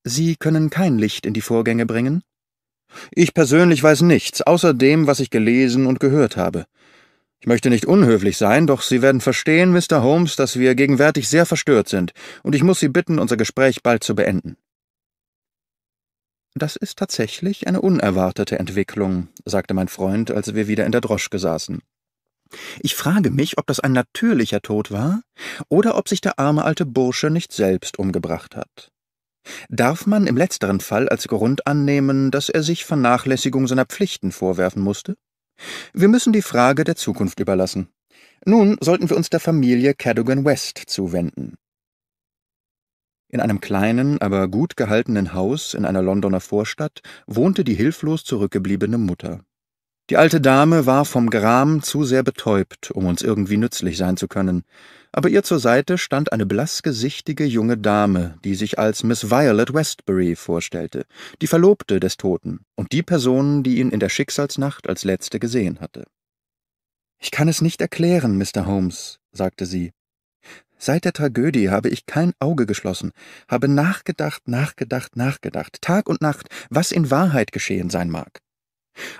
Sie können kein Licht in die Vorgänge bringen? Ich persönlich weiß nichts, außer dem, was ich gelesen und gehört habe. Ich möchte nicht unhöflich sein, doch Sie werden verstehen, Mr. Holmes, dass wir gegenwärtig sehr verstört sind, und ich muss Sie bitten, unser Gespräch bald zu beenden. Das ist tatsächlich eine unerwartete Entwicklung, sagte mein Freund, als wir wieder in der Droschke saßen. Ich frage mich, ob das ein natürlicher Tod war oder ob sich der arme alte Bursche nicht selbst umgebracht hat. Darf man im letzteren Fall als Grund annehmen, dass er sich Vernachlässigung seiner Pflichten vorwerfen musste? Wir müssen die Frage der Zukunft überlassen. Nun sollten wir uns der Familie Cadogan West zuwenden. In einem kleinen, aber gut gehaltenen Haus in einer Londoner Vorstadt wohnte die hilflos zurückgebliebene Mutter. Die alte Dame war vom Gram zu sehr betäubt, um uns irgendwie nützlich sein zu können, aber ihr zur Seite stand eine blassgesichtige junge Dame, die sich als Miss Violet Westbury vorstellte, die Verlobte des Toten und die Person, die ihn in der Schicksalsnacht als letzte gesehen hatte. Ich kann es nicht erklären, Mr. Holmes, sagte sie. Seit der Tragödie habe ich kein Auge geschlossen, habe nachgedacht, nachgedacht, nachgedacht, Tag und Nacht, was in Wahrheit geschehen sein mag.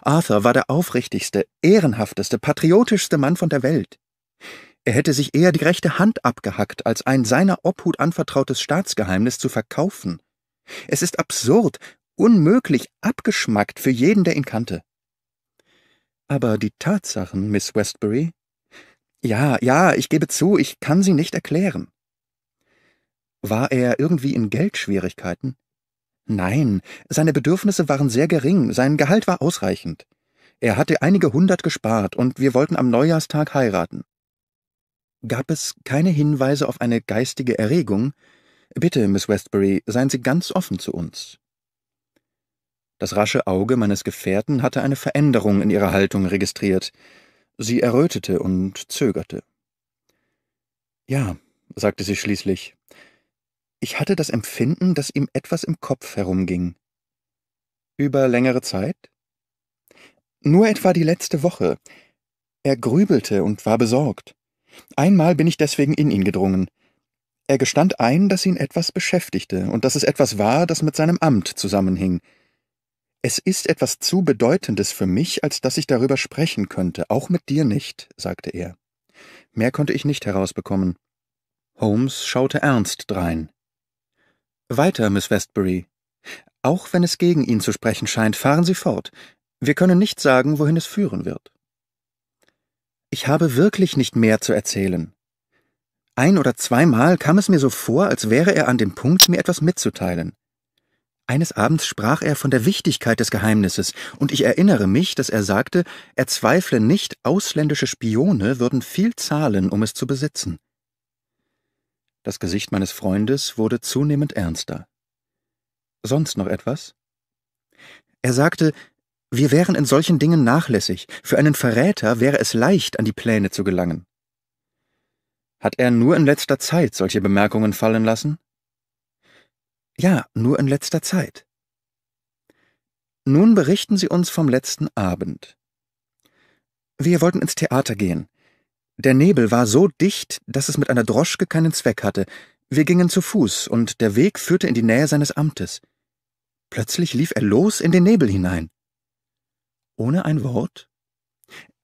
Arthur war der aufrichtigste, ehrenhafteste, patriotischste Mann von der Welt. Er hätte sich eher die rechte Hand abgehackt, als ein seiner Obhut anvertrautes Staatsgeheimnis zu verkaufen. Es ist absurd, unmöglich, abgeschmackt für jeden, der ihn kannte. Aber die Tatsachen, Miss Westbury, ja, ja, ich gebe zu, ich kann sie nicht erklären. War er irgendwie in Geldschwierigkeiten? Nein, seine Bedürfnisse waren sehr gering, sein Gehalt war ausreichend. Er hatte einige hundert gespart und wir wollten am Neujahrstag heiraten. Gab es keine Hinweise auf eine geistige Erregung? Bitte, Miss Westbury, seien Sie ganz offen zu uns. Das rasche Auge meines Gefährten hatte eine Veränderung in ihrer Haltung registriert. Sie errötete und zögerte. Ja, sagte sie schließlich, ich hatte das Empfinden, dass ihm etwas im Kopf herumging. Über längere Zeit? Nur etwa die letzte Woche. Er grübelte und war besorgt. Einmal bin ich deswegen in ihn gedrungen. Er gestand ein, dass ihn etwas beschäftigte und dass es etwas war, das mit seinem Amt zusammenhing. Es ist etwas zu Bedeutendes für mich, als dass ich darüber sprechen könnte, auch mit dir nicht, sagte er. Mehr konnte ich nicht herausbekommen. Holmes schaute ernst drein. Weiter, Miss Westbury. Auch wenn es gegen ihn zu sprechen scheint, fahren Sie fort. Wir können nicht sagen, wohin es führen wird. Ich habe wirklich nicht mehr zu erzählen. Ein oder zweimal kam es mir so vor, als wäre er an dem Punkt, mir etwas mitzuteilen. Eines Abends sprach er von der Wichtigkeit des Geheimnisses, und ich erinnere mich, dass er sagte, er zweifle nicht, ausländische Spione würden viel zahlen, um es zu besitzen. Das Gesicht meines Freundes wurde zunehmend ernster. Sonst noch etwas? Er sagte, wir wären in solchen Dingen nachlässig, für einen Verräter wäre es leicht, an die Pläne zu gelangen. Hat er nur in letzter Zeit solche Bemerkungen fallen lassen? Ja, nur in letzter Zeit. Nun berichten Sie uns vom letzten Abend. Wir wollten ins Theater gehen. Der Nebel war so dicht, dass es mit einer Droschke keinen Zweck hatte. Wir gingen zu Fuß, und der Weg führte in die Nähe seines Amtes. Plötzlich lief er los in den Nebel hinein. Ohne ein Wort?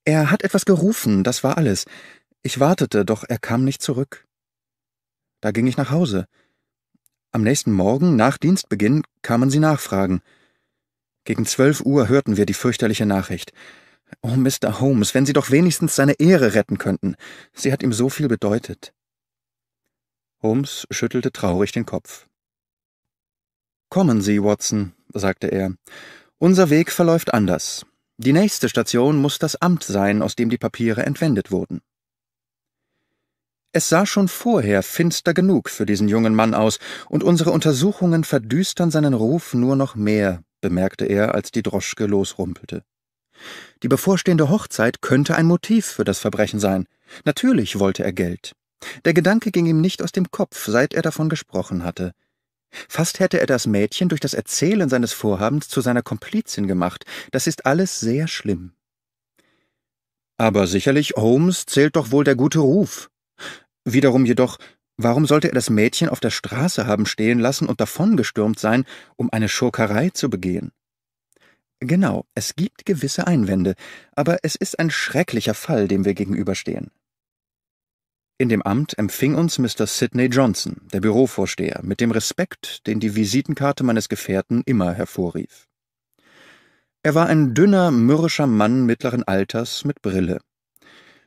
Er hat etwas gerufen, das war alles. Ich wartete, doch er kam nicht zurück. Da ging ich nach Hause. Am nächsten Morgen, nach Dienstbeginn, kamen sie nachfragen. Gegen zwölf Uhr hörten wir die fürchterliche Nachricht. Oh, Mr. Holmes, wenn Sie doch wenigstens seine Ehre retten könnten. Sie hat ihm so viel bedeutet. Holmes schüttelte traurig den Kopf. Kommen Sie, Watson, sagte er. Unser Weg verläuft anders. Die nächste Station muss das Amt sein, aus dem die Papiere entwendet wurden. Es sah schon vorher finster genug für diesen jungen Mann aus, und unsere Untersuchungen verdüstern seinen Ruf nur noch mehr, bemerkte er, als die Droschke losrumpelte. Die bevorstehende Hochzeit könnte ein Motiv für das Verbrechen sein. Natürlich wollte er Geld. Der Gedanke ging ihm nicht aus dem Kopf, seit er davon gesprochen hatte. Fast hätte er das Mädchen durch das Erzählen seines Vorhabens zu seiner Komplizin gemacht. Das ist alles sehr schlimm. Aber sicherlich, Holmes zählt doch wohl der gute Ruf, Wiederum jedoch, warum sollte er das Mädchen auf der Straße haben stehen lassen und davongestürmt sein, um eine Schurkerei zu begehen? Genau, es gibt gewisse Einwände, aber es ist ein schrecklicher Fall, dem wir gegenüberstehen. In dem Amt empfing uns Mr. Sidney Johnson, der Bürovorsteher, mit dem Respekt, den die Visitenkarte meines Gefährten immer hervorrief. Er war ein dünner, mürrischer Mann mittleren Alters mit Brille.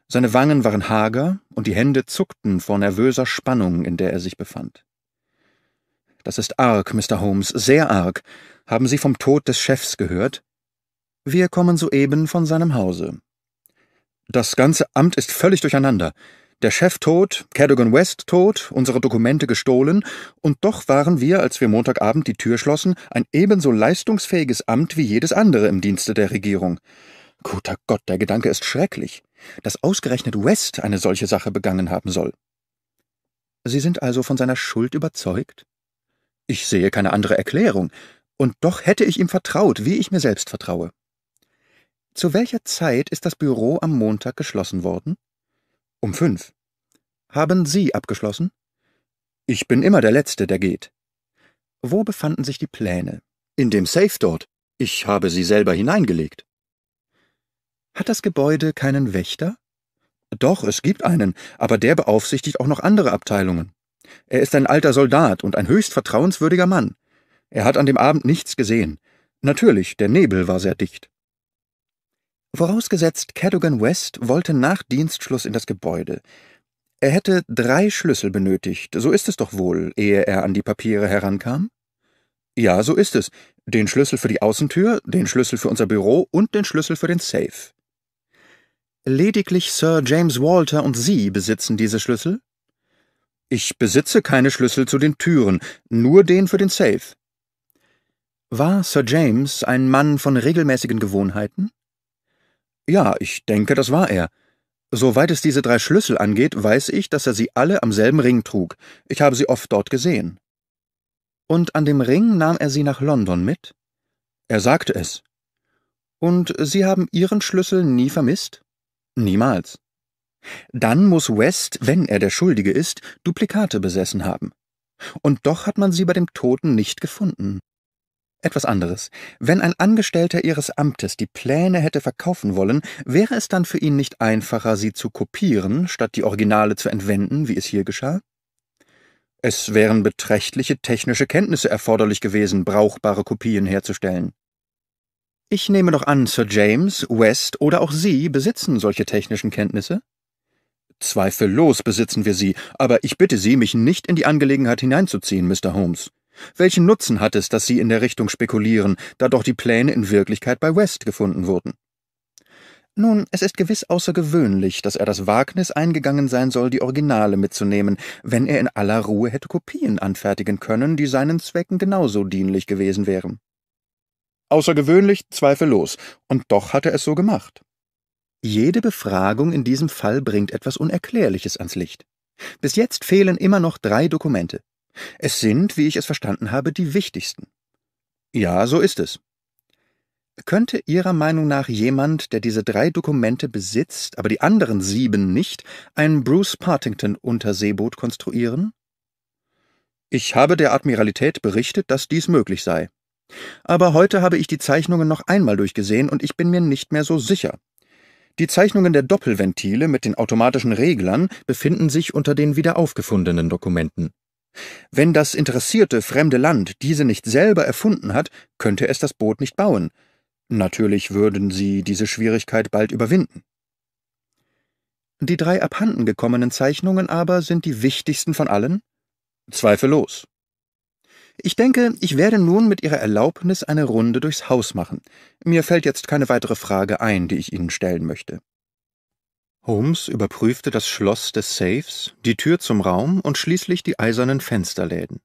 Seine Wangen waren hager und die Hände zuckten vor nervöser Spannung, in der er sich befand. Das ist arg, Mr. Holmes, sehr arg. Haben Sie vom Tod des Chefs gehört? Wir kommen soeben von seinem Hause. Das ganze Amt ist völlig durcheinander. Der Chef tot, Cadogan West tot, unsere Dokumente gestohlen, und doch waren wir, als wir Montagabend die Tür schlossen, ein ebenso leistungsfähiges Amt wie jedes andere im Dienste der Regierung. Guter Gott, der Gedanke ist schrecklich dass ausgerechnet West eine solche Sache begangen haben soll. Sie sind also von seiner Schuld überzeugt? Ich sehe keine andere Erklärung, und doch hätte ich ihm vertraut, wie ich mir selbst vertraue. Zu welcher Zeit ist das Büro am Montag geschlossen worden? Um fünf. Haben Sie abgeschlossen? Ich bin immer der Letzte, der geht. Wo befanden sich die Pläne? In dem Safe dort. Ich habe sie selber hineingelegt. Hat das Gebäude keinen Wächter? Doch, es gibt einen, aber der beaufsichtigt auch noch andere Abteilungen. Er ist ein alter Soldat und ein höchst vertrauenswürdiger Mann. Er hat an dem Abend nichts gesehen. Natürlich, der Nebel war sehr dicht. Vorausgesetzt, Cadogan West wollte nach Dienstschluss in das Gebäude. Er hätte drei Schlüssel benötigt, so ist es doch wohl, ehe er an die Papiere herankam? Ja, so ist es. Den Schlüssel für die Außentür, den Schlüssel für unser Büro und den Schlüssel für den Safe. Lediglich Sir James Walter und Sie besitzen diese Schlüssel? Ich besitze keine Schlüssel zu den Türen, nur den für den Safe. War Sir James ein Mann von regelmäßigen Gewohnheiten? Ja, ich denke, das war er. Soweit es diese drei Schlüssel angeht, weiß ich, dass er sie alle am selben Ring trug. Ich habe sie oft dort gesehen. Und an dem Ring nahm er sie nach London mit? Er sagte es. Und Sie haben Ihren Schlüssel nie vermisst? Niemals. Dann muss West, wenn er der Schuldige ist, Duplikate besessen haben. Und doch hat man sie bei dem Toten nicht gefunden. Etwas anderes. Wenn ein Angestellter ihres Amtes die Pläne hätte verkaufen wollen, wäre es dann für ihn nicht einfacher, sie zu kopieren, statt die Originale zu entwenden, wie es hier geschah? Es wären beträchtliche technische Kenntnisse erforderlich gewesen, brauchbare Kopien herzustellen. Ich nehme doch an, Sir James, West oder auch Sie besitzen solche technischen Kenntnisse? Zweifellos besitzen wir sie, aber ich bitte Sie, mich nicht in die Angelegenheit hineinzuziehen, Mr. Holmes. Welchen Nutzen hat es, dass Sie in der Richtung spekulieren, da doch die Pläne in Wirklichkeit bei West gefunden wurden? Nun, es ist gewiss außergewöhnlich, dass er das Wagnis eingegangen sein soll, die Originale mitzunehmen, wenn er in aller Ruhe hätte Kopien anfertigen können, die seinen Zwecken genauso dienlich gewesen wären. Außergewöhnlich, zweifellos, und doch hat er es so gemacht. Jede Befragung in diesem Fall bringt etwas Unerklärliches ans Licht. Bis jetzt fehlen immer noch drei Dokumente. Es sind, wie ich es verstanden habe, die wichtigsten. Ja, so ist es. Könnte Ihrer Meinung nach jemand, der diese drei Dokumente besitzt, aber die anderen sieben nicht, ein Bruce Partington Unterseeboot konstruieren? Ich habe der Admiralität berichtet, dass dies möglich sei. Aber heute habe ich die Zeichnungen noch einmal durchgesehen und ich bin mir nicht mehr so sicher. Die Zeichnungen der Doppelventile mit den automatischen Reglern befinden sich unter den wiederaufgefundenen Dokumenten. Wenn das interessierte fremde Land diese nicht selber erfunden hat, könnte es das Boot nicht bauen. Natürlich würden sie diese Schwierigkeit bald überwinden. Die drei abhandengekommenen Zeichnungen aber sind die wichtigsten von allen? Zweifellos. Ich denke, ich werde nun mit Ihrer Erlaubnis eine Runde durchs Haus machen. Mir fällt jetzt keine weitere Frage ein, die ich Ihnen stellen möchte. Holmes überprüfte das Schloss des Safes, die Tür zum Raum und schließlich die eisernen Fensterläden.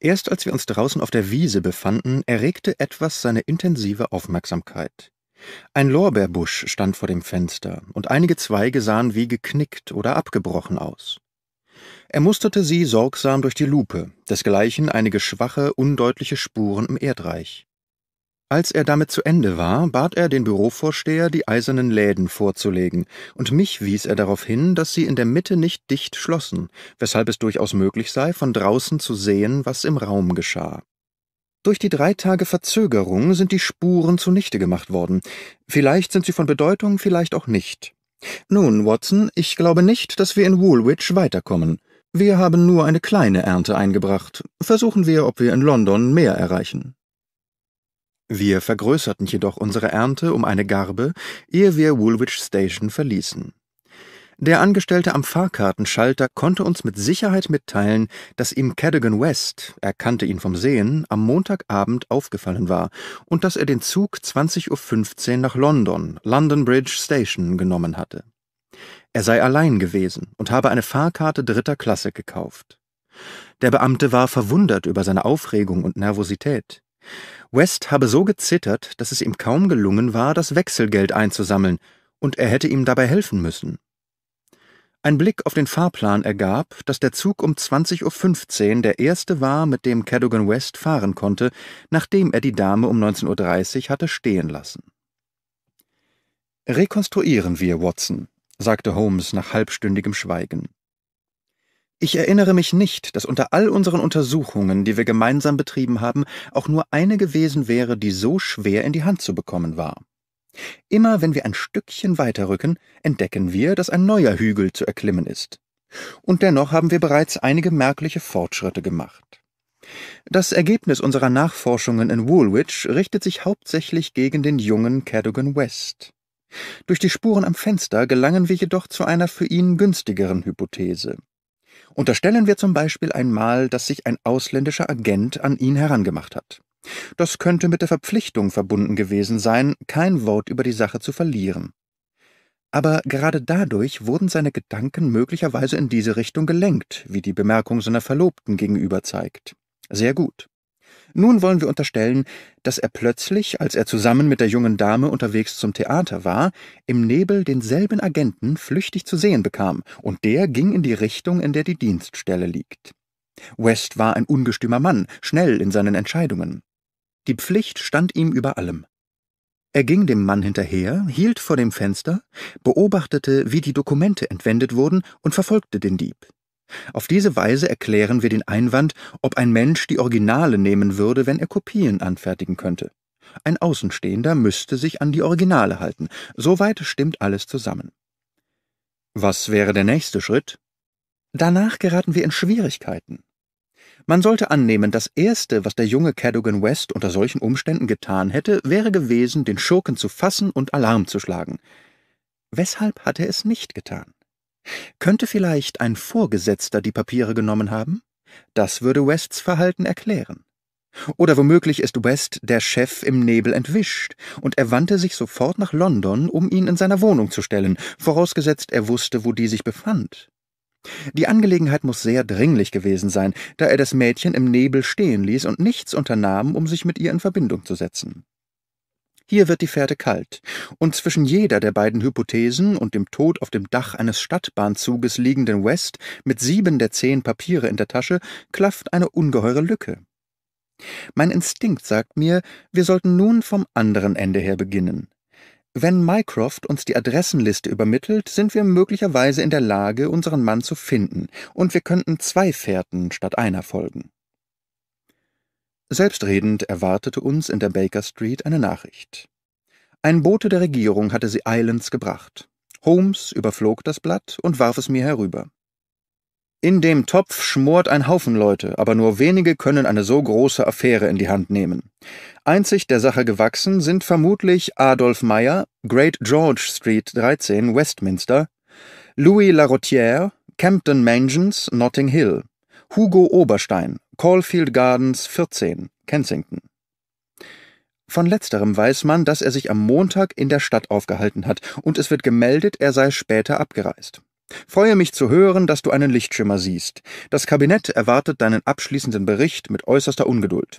Erst als wir uns draußen auf der Wiese befanden, erregte etwas seine intensive Aufmerksamkeit. Ein Lorbeerbusch stand vor dem Fenster, und einige Zweige sahen wie geknickt oder abgebrochen aus er musterte sie sorgsam durch die Lupe, desgleichen einige schwache, undeutliche Spuren im Erdreich. Als er damit zu Ende war, bat er den Bürovorsteher, die eisernen Läden vorzulegen, und mich wies er darauf hin, dass sie in der Mitte nicht dicht schlossen, weshalb es durchaus möglich sei, von draußen zu sehen, was im Raum geschah. Durch die drei Tage Verzögerung sind die Spuren zunichte gemacht worden. Vielleicht sind sie von Bedeutung, vielleicht auch nicht. Nun, Watson, ich glaube nicht, dass wir in Woolwich weiterkommen. Wir haben nur eine kleine Ernte eingebracht. Versuchen wir, ob wir in London mehr erreichen. Wir vergrößerten jedoch unsere Ernte um eine Garbe, ehe wir Woolwich Station verließen. Der Angestellte am Fahrkartenschalter konnte uns mit Sicherheit mitteilen, dass ihm Cadogan West, er kannte ihn vom Sehen, am Montagabend aufgefallen war und dass er den Zug 20.15 Uhr nach London, London Bridge Station, genommen hatte. Er sei allein gewesen und habe eine Fahrkarte dritter Klasse gekauft. Der Beamte war verwundert über seine Aufregung und Nervosität. West habe so gezittert, dass es ihm kaum gelungen war, das Wechselgeld einzusammeln, und er hätte ihm dabei helfen müssen. Ein Blick auf den Fahrplan ergab, dass der Zug um 20.15 Uhr der erste war, mit dem Cadogan West fahren konnte, nachdem er die Dame um 19.30 Uhr hatte stehen lassen. Rekonstruieren wir, Watson, sagte Holmes nach halbstündigem Schweigen. Ich erinnere mich nicht, dass unter all unseren Untersuchungen, die wir gemeinsam betrieben haben, auch nur eine gewesen wäre, die so schwer in die Hand zu bekommen war. Immer wenn wir ein Stückchen weiterrücken, entdecken wir, dass ein neuer Hügel zu erklimmen ist. Und dennoch haben wir bereits einige merkliche Fortschritte gemacht. Das Ergebnis unserer Nachforschungen in Woolwich richtet sich hauptsächlich gegen den jungen Cadogan West. Durch die Spuren am Fenster gelangen wir jedoch zu einer für ihn günstigeren Hypothese. Unterstellen wir zum Beispiel einmal, dass sich ein ausländischer Agent an ihn herangemacht hat. Das könnte mit der Verpflichtung verbunden gewesen sein, kein Wort über die Sache zu verlieren. Aber gerade dadurch wurden seine Gedanken möglicherweise in diese Richtung gelenkt, wie die Bemerkung seiner Verlobten gegenüber zeigt. Sehr gut. Nun wollen wir unterstellen, dass er plötzlich, als er zusammen mit der jungen Dame unterwegs zum Theater war, im Nebel denselben Agenten flüchtig zu sehen bekam, und der ging in die Richtung, in der die Dienststelle liegt. West war ein ungestümer Mann, schnell in seinen Entscheidungen. Die Pflicht stand ihm über allem. Er ging dem Mann hinterher, hielt vor dem Fenster, beobachtete, wie die Dokumente entwendet wurden und verfolgte den Dieb. Auf diese Weise erklären wir den Einwand, ob ein Mensch die Originale nehmen würde, wenn er Kopien anfertigen könnte. Ein Außenstehender müsste sich an die Originale halten. Soweit stimmt alles zusammen. Was wäre der nächste Schritt? Danach geraten wir in Schwierigkeiten. Man sollte annehmen, das Erste, was der junge Cadogan West unter solchen Umständen getan hätte, wäre gewesen, den Schurken zu fassen und Alarm zu schlagen. Weshalb hat er es nicht getan? Könnte vielleicht ein Vorgesetzter die Papiere genommen haben? Das würde Wests Verhalten erklären. Oder womöglich ist West der Chef im Nebel entwischt, und er wandte sich sofort nach London, um ihn in seiner Wohnung zu stellen, vorausgesetzt er wusste, wo die sich befand. Die Angelegenheit muß sehr dringlich gewesen sein, da er das Mädchen im Nebel stehen ließ und nichts unternahm, um sich mit ihr in Verbindung zu setzen. Hier wird die Fährte kalt, und zwischen jeder der beiden Hypothesen und dem tot auf dem Dach eines Stadtbahnzuges liegenden West mit sieben der zehn Papiere in der Tasche klafft eine ungeheure Lücke. Mein Instinkt sagt mir, wir sollten nun vom anderen Ende her beginnen, wenn Mycroft uns die Adressenliste übermittelt, sind wir möglicherweise in der Lage, unseren Mann zu finden, und wir könnten zwei Fährten statt einer folgen. Selbstredend erwartete uns in der Baker Street eine Nachricht. Ein Bote der Regierung hatte sie eilends gebracht. Holmes überflog das Blatt und warf es mir herüber. In dem Topf schmort ein Haufen Leute, aber nur wenige können eine so große Affäre in die Hand nehmen. Einzig der Sache gewachsen sind vermutlich Adolf Meyer, Great George Street 13, Westminster, Louis Larotière, Camden Mansions, Notting Hill, Hugo Oberstein, Caulfield Gardens 14, Kensington. Von letzterem weiß man, dass er sich am Montag in der Stadt aufgehalten hat, und es wird gemeldet, er sei später abgereist. Freue mich zu hören, dass du einen Lichtschimmer siehst. Das Kabinett erwartet deinen abschließenden Bericht mit äußerster Ungeduld.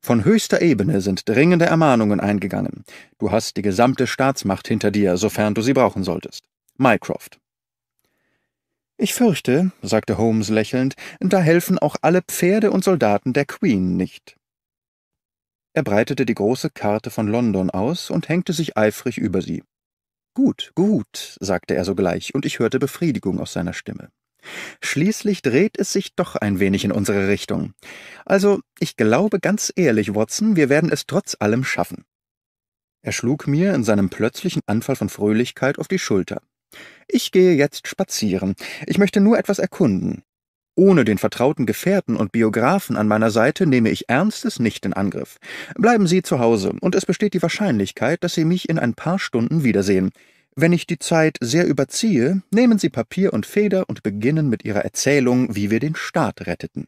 Von höchster Ebene sind dringende Ermahnungen eingegangen. Du hast die gesamte Staatsmacht hinter dir, sofern du sie brauchen solltest. Mycroft. Ich fürchte, sagte Holmes lächelnd, da helfen auch alle Pferde und Soldaten der Queen nicht. Er breitete die große Karte von London aus und hängte sich eifrig über sie. Gut, gut, sagte er sogleich, und ich hörte Befriedigung aus seiner Stimme. Schließlich dreht es sich doch ein wenig in unsere Richtung. Also, ich glaube ganz ehrlich, Watson, wir werden es trotz allem schaffen. Er schlug mir in seinem plötzlichen Anfall von Fröhlichkeit auf die Schulter. Ich gehe jetzt spazieren. Ich möchte nur etwas erkunden. Ohne den vertrauten Gefährten und Biografen an meiner Seite nehme ich Ernstes nicht in Angriff. Bleiben Sie zu Hause, und es besteht die Wahrscheinlichkeit, dass Sie mich in ein paar Stunden wiedersehen. Wenn ich die Zeit sehr überziehe, nehmen Sie Papier und Feder und beginnen mit Ihrer Erzählung, wie wir den Staat retteten.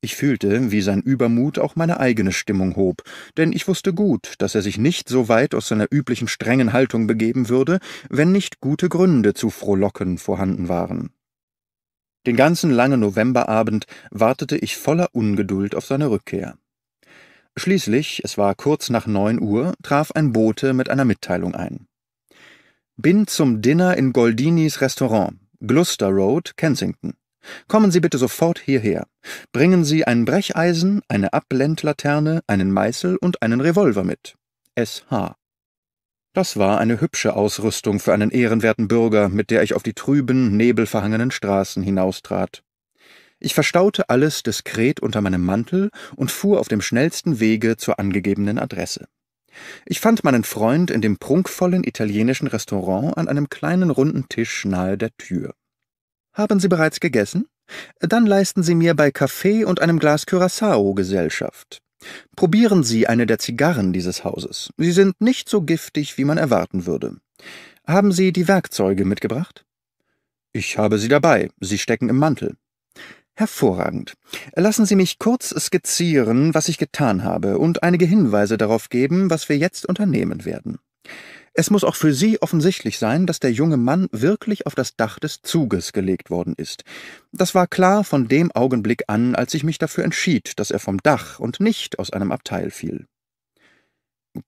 Ich fühlte, wie sein Übermut auch meine eigene Stimmung hob, denn ich wusste gut, dass er sich nicht so weit aus seiner üblichen strengen Haltung begeben würde, wenn nicht gute Gründe zu frohlocken vorhanden waren. Den ganzen langen Novemberabend wartete ich voller Ungeduld auf seine Rückkehr. Schließlich, es war kurz nach neun Uhr, traf ein Bote mit einer Mitteilung ein. Bin zum Dinner in Goldinis Restaurant, Gloucester Road, Kensington. Kommen Sie bitte sofort hierher. Bringen Sie ein Brecheisen, eine Abblendlaterne, einen Meißel und einen Revolver mit. S.H. Das war eine hübsche Ausrüstung für einen ehrenwerten Bürger, mit der ich auf die trüben, nebelverhangenen Straßen hinaustrat. Ich verstaute alles diskret unter meinem Mantel und fuhr auf dem schnellsten Wege zur angegebenen Adresse. Ich fand meinen Freund in dem prunkvollen italienischen Restaurant an einem kleinen runden Tisch nahe der Tür. Haben Sie bereits gegessen? Dann leisten Sie mir bei Kaffee und einem Glas Curaçao Gesellschaft. Probieren Sie eine der Zigarren dieses Hauses. Sie sind nicht so giftig, wie man erwarten würde. Haben Sie die Werkzeuge mitgebracht? Ich habe sie dabei. Sie stecken im Mantel. Hervorragend. Lassen Sie mich kurz skizzieren, was ich getan habe, und einige Hinweise darauf geben, was wir jetzt unternehmen werden. Es muss auch für sie offensichtlich sein, dass der junge Mann wirklich auf das Dach des Zuges gelegt worden ist. Das war klar von dem Augenblick an, als ich mich dafür entschied, dass er vom Dach und nicht aus einem Abteil fiel.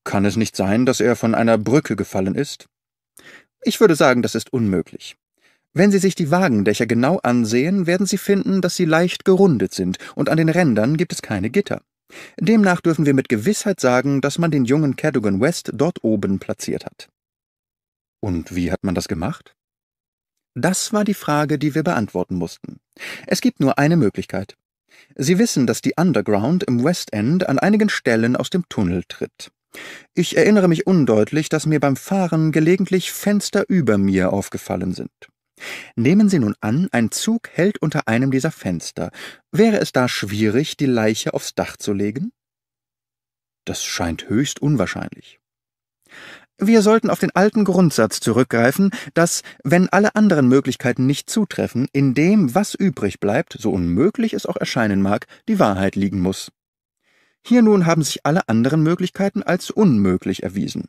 Kann es nicht sein, dass er von einer Brücke gefallen ist? Ich würde sagen, das ist unmöglich. Wenn Sie sich die Wagendächer genau ansehen, werden Sie finden, dass sie leicht gerundet sind, und an den Rändern gibt es keine Gitter. Demnach dürfen wir mit Gewissheit sagen, dass man den jungen Cadogan West dort oben platziert hat. Und wie hat man das gemacht? Das war die Frage, die wir beantworten mussten. Es gibt nur eine Möglichkeit. Sie wissen, dass die Underground im West End an einigen Stellen aus dem Tunnel tritt. Ich erinnere mich undeutlich, dass mir beim Fahren gelegentlich Fenster über mir aufgefallen sind. Nehmen Sie nun an, ein Zug hält unter einem dieser Fenster. Wäre es da schwierig, die Leiche aufs Dach zu legen? Das scheint höchst unwahrscheinlich. Wir sollten auf den alten Grundsatz zurückgreifen, dass, wenn alle anderen Möglichkeiten nicht zutreffen, in dem, was übrig bleibt, so unmöglich es auch erscheinen mag, die Wahrheit liegen muss. Hier nun haben sich alle anderen Möglichkeiten als unmöglich erwiesen.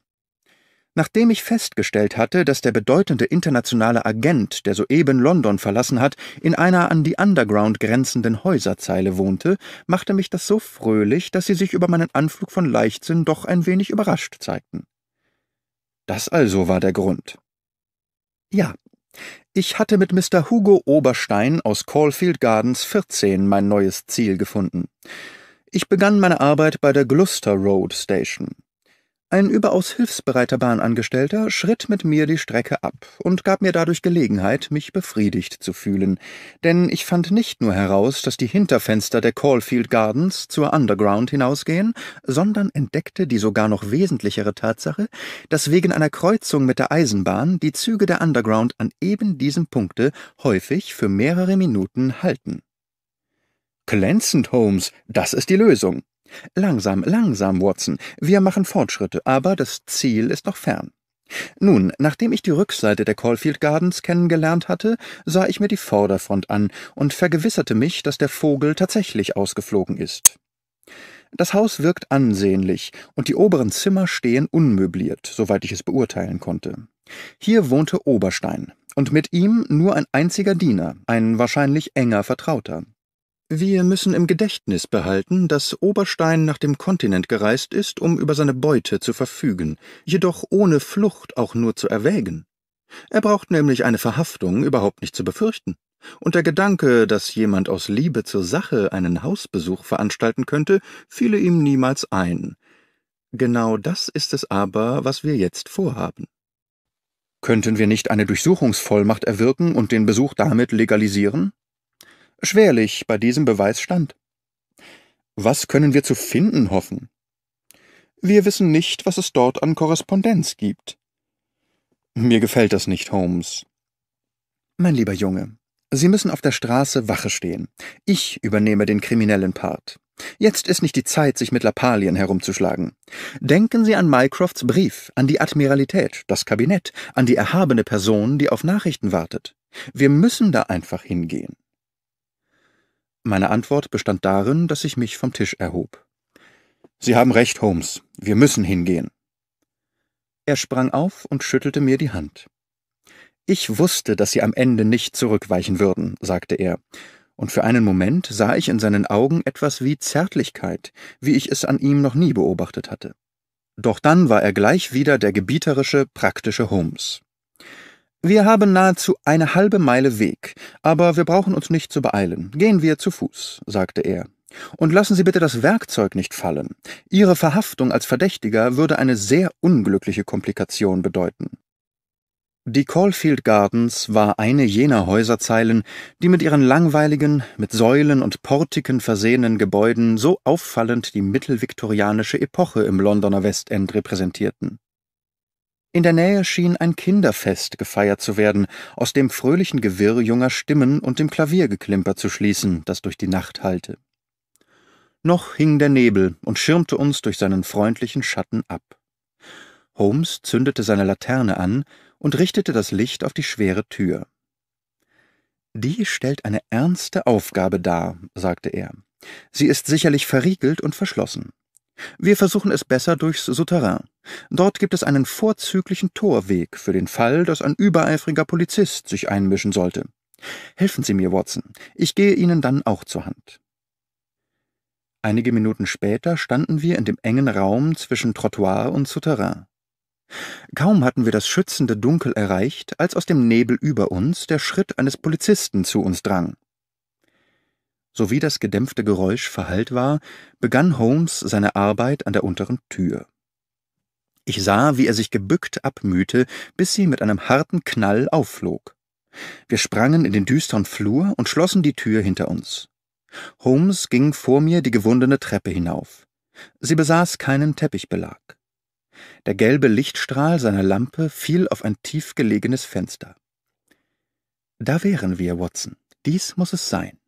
Nachdem ich festgestellt hatte, dass der bedeutende internationale Agent, der soeben London verlassen hat, in einer an die Underground grenzenden Häuserzeile wohnte, machte mich das so fröhlich, dass sie sich über meinen Anflug von Leichtsinn doch ein wenig überrascht zeigten. Das also war der Grund. Ja, ich hatte mit Mr. Hugo Oberstein aus Caulfield Gardens 14 mein neues Ziel gefunden. Ich begann meine Arbeit bei der Gloucester Road Station. Ein überaus hilfsbereiter Bahnangestellter schritt mit mir die Strecke ab und gab mir dadurch Gelegenheit, mich befriedigt zu fühlen, denn ich fand nicht nur heraus, dass die Hinterfenster der Caulfield Gardens zur Underground hinausgehen, sondern entdeckte die sogar noch wesentlichere Tatsache, dass wegen einer Kreuzung mit der Eisenbahn die Züge der Underground an eben diesem Punkte häufig für mehrere Minuten halten. Glänzend, Holmes, das ist die Lösung. Langsam, langsam, Watson. Wir machen Fortschritte, aber das Ziel ist noch fern. Nun, nachdem ich die Rückseite der Caulfield Gardens kennengelernt hatte, sah ich mir die Vorderfront an und vergewisserte mich, dass der Vogel tatsächlich ausgeflogen ist. Das Haus wirkt ansehnlich, und die oberen Zimmer stehen unmöbliert, soweit ich es beurteilen konnte. Hier wohnte Oberstein, und mit ihm nur ein einziger Diener, ein wahrscheinlich enger Vertrauter. Wir müssen im Gedächtnis behalten, dass Oberstein nach dem Kontinent gereist ist, um über seine Beute zu verfügen, jedoch ohne Flucht auch nur zu erwägen. Er braucht nämlich eine Verhaftung überhaupt nicht zu befürchten. Und der Gedanke, dass jemand aus Liebe zur Sache einen Hausbesuch veranstalten könnte, fiele ihm niemals ein. Genau das ist es aber, was wir jetzt vorhaben. Könnten wir nicht eine Durchsuchungsvollmacht erwirken und den Besuch damit legalisieren? schwerlich bei diesem Beweis stand. Was können wir zu finden hoffen? Wir wissen nicht, was es dort an Korrespondenz gibt. Mir gefällt das nicht, Holmes. Mein lieber Junge, Sie müssen auf der Straße Wache stehen. Ich übernehme den kriminellen Part. Jetzt ist nicht die Zeit, sich mit Lappalien herumzuschlagen. Denken Sie an Mycrofts Brief, an die Admiralität, das Kabinett, an die erhabene Person, die auf Nachrichten wartet. Wir müssen da einfach hingehen. Meine Antwort bestand darin, dass ich mich vom Tisch erhob. Sie haben recht, Holmes. Wir müssen hingehen. Er sprang auf und schüttelte mir die Hand. Ich wusste, dass Sie am Ende nicht zurückweichen würden, sagte er, und für einen Moment sah ich in seinen Augen etwas wie Zärtlichkeit, wie ich es an ihm noch nie beobachtet hatte. Doch dann war er gleich wieder der gebieterische, praktische Holmes. Wir haben nahezu eine halbe Meile Weg, aber wir brauchen uns nicht zu beeilen. Gehen wir zu Fuß, sagte er. Und lassen Sie bitte das Werkzeug nicht fallen. Ihre Verhaftung als Verdächtiger würde eine sehr unglückliche Komplikation bedeuten. Die Caulfield Gardens war eine jener Häuserzeilen, die mit ihren langweiligen, mit Säulen und Portiken versehenen Gebäuden so auffallend die mittelviktorianische Epoche im Londoner Westend repräsentierten. In der Nähe schien ein Kinderfest gefeiert zu werden, aus dem fröhlichen Gewirr junger Stimmen und dem Klaviergeklimper zu schließen, das durch die Nacht hallte. Noch hing der Nebel und schirmte uns durch seinen freundlichen Schatten ab. Holmes zündete seine Laterne an und richtete das Licht auf die schwere Tür. Die stellt eine ernste Aufgabe dar, sagte er. Sie ist sicherlich verriegelt und verschlossen. Wir versuchen es besser durchs Souterrain. Dort gibt es einen vorzüglichen Torweg für den Fall, dass ein übereifriger Polizist sich einmischen sollte. Helfen Sie mir, Watson. Ich gehe Ihnen dann auch zur Hand. Einige Minuten später standen wir in dem engen Raum zwischen Trottoir und Souterrain. Kaum hatten wir das schützende Dunkel erreicht, als aus dem Nebel über uns der Schritt eines Polizisten zu uns drang. Sowie das gedämpfte Geräusch verhallt war, begann Holmes seine Arbeit an der unteren Tür. Ich sah, wie er sich gebückt abmühte, bis sie mit einem harten Knall aufflog. Wir sprangen in den düstern Flur und schlossen die Tür hinter uns. Holmes ging vor mir die gewundene Treppe hinauf. Sie besaß keinen Teppichbelag. Der gelbe Lichtstrahl seiner Lampe fiel auf ein tiefgelegenes Fenster. Da wären wir, Watson. Dies muss es sein.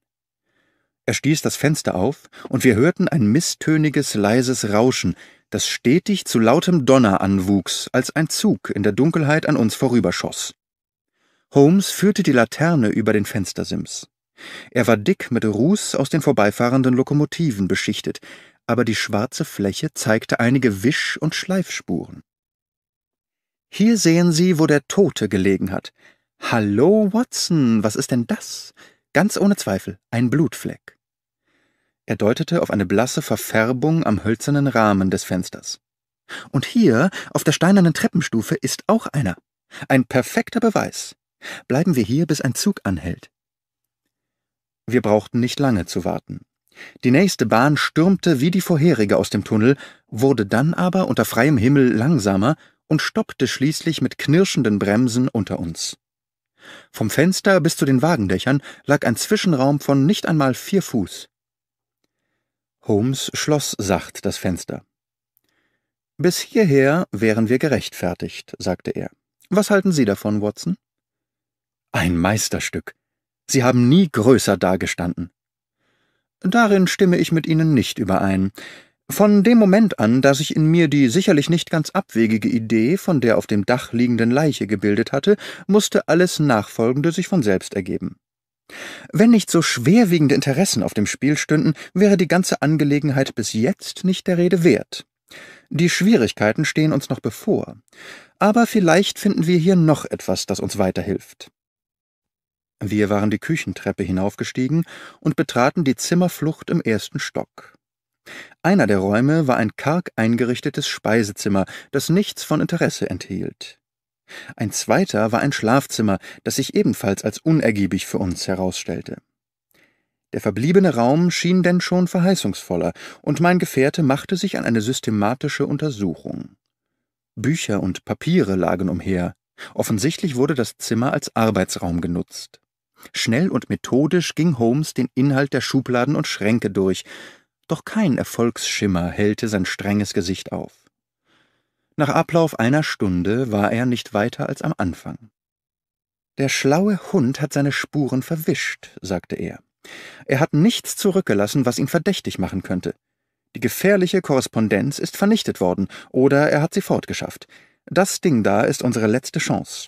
Er stieß das Fenster auf, und wir hörten ein misstöniges, leises Rauschen, das stetig zu lautem Donner anwuchs, als ein Zug in der Dunkelheit an uns vorüberschoss. Holmes führte die Laterne über den Fenstersims. Er war dick mit Ruß aus den vorbeifahrenden Lokomotiven beschichtet, aber die schwarze Fläche zeigte einige Wisch- und Schleifspuren. Hier sehen Sie, wo der Tote gelegen hat. Hallo, Watson, was ist denn das? Ganz ohne Zweifel, ein Blutfleck. Er deutete auf eine blasse Verfärbung am hölzernen Rahmen des Fensters. Und hier, auf der steinernen Treppenstufe, ist auch einer. Ein perfekter Beweis. Bleiben wir hier, bis ein Zug anhält. Wir brauchten nicht lange zu warten. Die nächste Bahn stürmte wie die vorherige aus dem Tunnel, wurde dann aber unter freiem Himmel langsamer und stoppte schließlich mit knirschenden Bremsen unter uns. Vom Fenster bis zu den Wagendächern lag ein Zwischenraum von nicht einmal vier Fuß. Holmes schloss sacht das Fenster. Bis hierher wären wir gerechtfertigt, sagte er. Was halten Sie davon, Watson? Ein Meisterstück. Sie haben nie größer dagestanden. Darin stimme ich mit Ihnen nicht überein. Von dem Moment an, da sich in mir die sicherlich nicht ganz abwegige Idee von der auf dem Dach liegenden Leiche gebildet hatte, musste alles Nachfolgende sich von selbst ergeben. Wenn nicht so schwerwiegende Interessen auf dem Spiel stünden, wäre die ganze Angelegenheit bis jetzt nicht der Rede wert. Die Schwierigkeiten stehen uns noch bevor. Aber vielleicht finden wir hier noch etwas, das uns weiterhilft. Wir waren die Küchentreppe hinaufgestiegen und betraten die Zimmerflucht im ersten Stock. Einer der Räume war ein karg eingerichtetes Speisezimmer, das nichts von Interesse enthielt. Ein zweiter war ein Schlafzimmer, das sich ebenfalls als unergiebig für uns herausstellte. Der verbliebene Raum schien denn schon verheißungsvoller, und mein Gefährte machte sich an eine systematische Untersuchung. Bücher und Papiere lagen umher. Offensichtlich wurde das Zimmer als Arbeitsraum genutzt. Schnell und methodisch ging Holmes den Inhalt der Schubladen und Schränke durch, doch kein Erfolgsschimmer hellte sein strenges Gesicht auf. Nach Ablauf einer Stunde war er nicht weiter als am Anfang. Der schlaue Hund hat seine Spuren verwischt, sagte er. Er hat nichts zurückgelassen, was ihn verdächtig machen könnte. Die gefährliche Korrespondenz ist vernichtet worden, oder er hat sie fortgeschafft. Das Ding da ist unsere letzte Chance.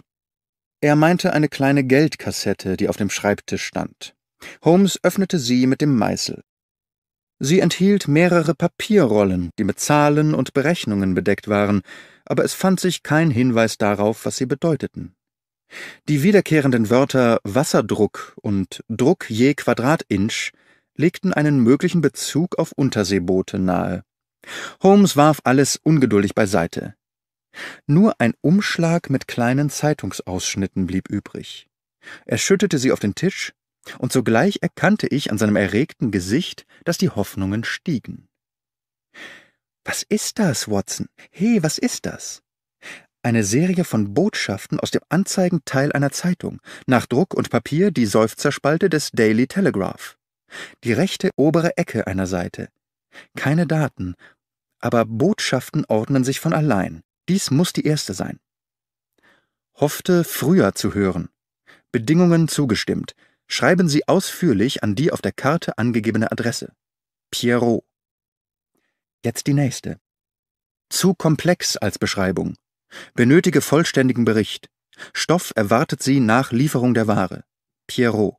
Er meinte eine kleine Geldkassette, die auf dem Schreibtisch stand. Holmes öffnete sie mit dem Meißel. Sie enthielt mehrere Papierrollen, die mit Zahlen und Berechnungen bedeckt waren, aber es fand sich kein Hinweis darauf, was sie bedeuteten. Die wiederkehrenden Wörter Wasserdruck und Druck je Quadratinch legten einen möglichen Bezug auf Unterseeboote nahe. Holmes warf alles ungeduldig beiseite. Nur ein Umschlag mit kleinen Zeitungsausschnitten blieb übrig. Er schüttete sie auf den Tisch, und sogleich erkannte ich an seinem erregten Gesicht, dass die Hoffnungen stiegen. Was ist das, Watson? He, was ist das? Eine Serie von Botschaften aus dem Anzeigenteil einer Zeitung, nach Druck und Papier die Seufzerspalte des Daily Telegraph. Die rechte obere Ecke einer Seite. Keine Daten, aber Botschaften ordnen sich von allein. Dies muss die erste sein. Hoffte, früher zu hören. Bedingungen zugestimmt, schreiben Sie ausführlich an die auf der Karte angegebene Adresse. Pierrot. Jetzt die nächste. Zu komplex als Beschreibung. Benötige vollständigen Bericht. Stoff erwartet Sie nach Lieferung der Ware. Pierrot.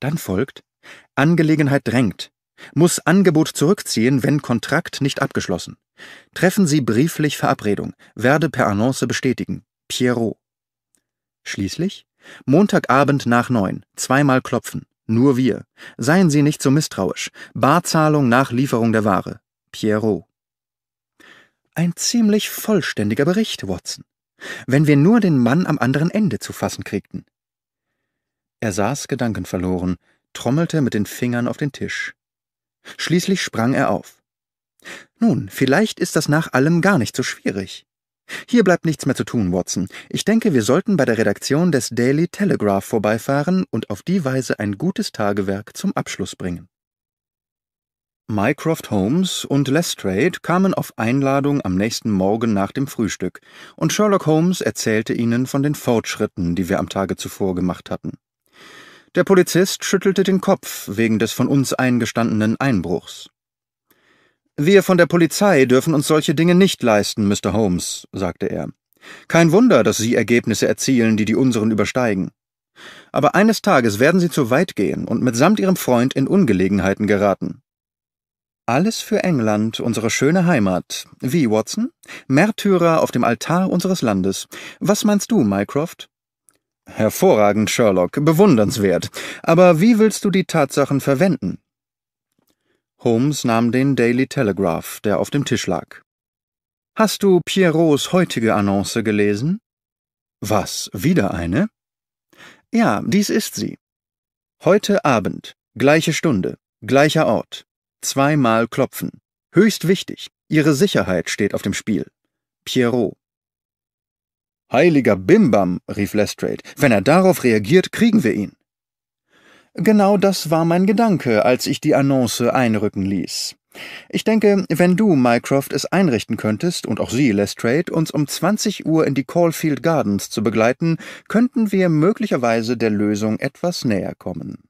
Dann folgt Angelegenheit drängt. Muss Angebot zurückziehen, wenn Kontrakt nicht abgeschlossen. Treffen Sie brieflich Verabredung. Werde per Annonce bestätigen. Pierrot. Schließlich Montagabend nach neun, zweimal klopfen, nur wir. Seien Sie nicht so misstrauisch. Barzahlung nach Lieferung der Ware. Pierrot. Ein ziemlich vollständiger Bericht, Watson. Wenn wir nur den Mann am anderen Ende zu fassen kriegten. Er saß gedankenverloren, trommelte mit den Fingern auf den Tisch. Schließlich sprang er auf. Nun, vielleicht ist das nach allem gar nicht so schwierig. Hier bleibt nichts mehr zu tun, Watson. Ich denke, wir sollten bei der Redaktion des Daily Telegraph vorbeifahren und auf die Weise ein gutes Tagewerk zum Abschluss bringen. Mycroft Holmes und Lestrade kamen auf Einladung am nächsten Morgen nach dem Frühstück, und Sherlock Holmes erzählte ihnen von den Fortschritten, die wir am Tage zuvor gemacht hatten. Der Polizist schüttelte den Kopf wegen des von uns eingestandenen Einbruchs. Wir von der Polizei dürfen uns solche Dinge nicht leisten, Mr. Holmes, sagte er. Kein Wunder, dass Sie Ergebnisse erzielen, die die unseren übersteigen. Aber eines Tages werden Sie zu weit gehen und mitsamt Ihrem Freund in Ungelegenheiten geraten. Alles für England, unsere schöne Heimat. Wie, Watson? Märtyrer auf dem Altar unseres Landes. Was meinst du, Mycroft? Hervorragend, Sherlock, bewundernswert. Aber wie willst du die Tatsachen verwenden? Holmes nahm den Daily Telegraph, der auf dem Tisch lag. Hast du Pierrots heutige Annonce gelesen? Was, wieder eine? Ja, dies ist sie. Heute Abend, gleiche Stunde, gleicher Ort. Zweimal klopfen. Höchst wichtig. Ihre Sicherheit steht auf dem Spiel. Pierrot. Heiliger Bimbam, rief Lestrade. Wenn er darauf reagiert, kriegen wir ihn. Genau das war mein Gedanke, als ich die Annonce einrücken ließ. Ich denke, wenn du, Mycroft, es einrichten könntest und auch sie, Lestrade, uns um 20 Uhr in die Caulfield Gardens zu begleiten, könnten wir möglicherweise der Lösung etwas näher kommen.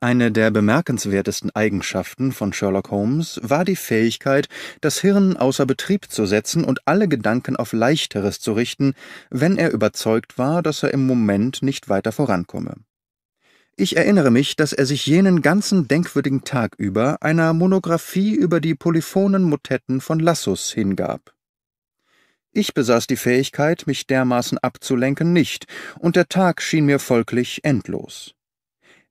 Eine der bemerkenswertesten Eigenschaften von Sherlock Holmes war die Fähigkeit, das Hirn außer Betrieb zu setzen und alle Gedanken auf Leichteres zu richten, wenn er überzeugt war, dass er im Moment nicht weiter vorankomme. Ich erinnere mich, dass er sich jenen ganzen denkwürdigen Tag über einer Monographie über die polyphonen Motetten von Lassus hingab. Ich besaß die Fähigkeit, mich dermaßen abzulenken nicht, und der Tag schien mir folglich endlos.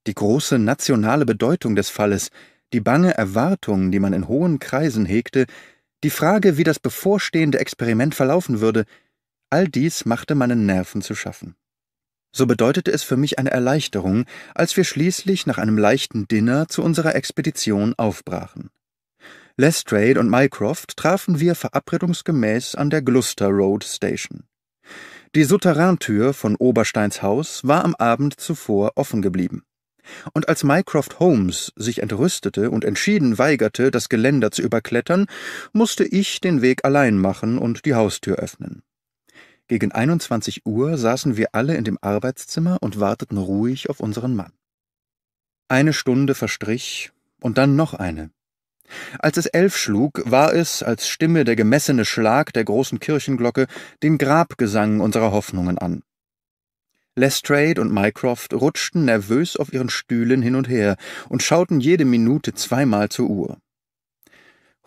Die große nationale Bedeutung des Falles, die bange Erwartung, die man in hohen Kreisen hegte, die Frage, wie das bevorstehende Experiment verlaufen würde, all dies machte meinen Nerven zu schaffen so bedeutete es für mich eine Erleichterung, als wir schließlich nach einem leichten Dinner zu unserer Expedition aufbrachen. Lestrade und Mycroft trafen wir verabredungsgemäß an der Gloucester Road Station. Die Souterraintür von Obersteins Haus war am Abend zuvor offen geblieben. Und als Mycroft Holmes sich entrüstete und entschieden weigerte, das Geländer zu überklettern, musste ich den Weg allein machen und die Haustür öffnen. Gegen 21 Uhr saßen wir alle in dem Arbeitszimmer und warteten ruhig auf unseren Mann. Eine Stunde verstrich und dann noch eine. Als es elf schlug, war es, als stimme der gemessene Schlag der großen Kirchenglocke den Grabgesang unserer Hoffnungen an. Lestrade und Mycroft rutschten nervös auf ihren Stühlen hin und her und schauten jede Minute zweimal zur Uhr.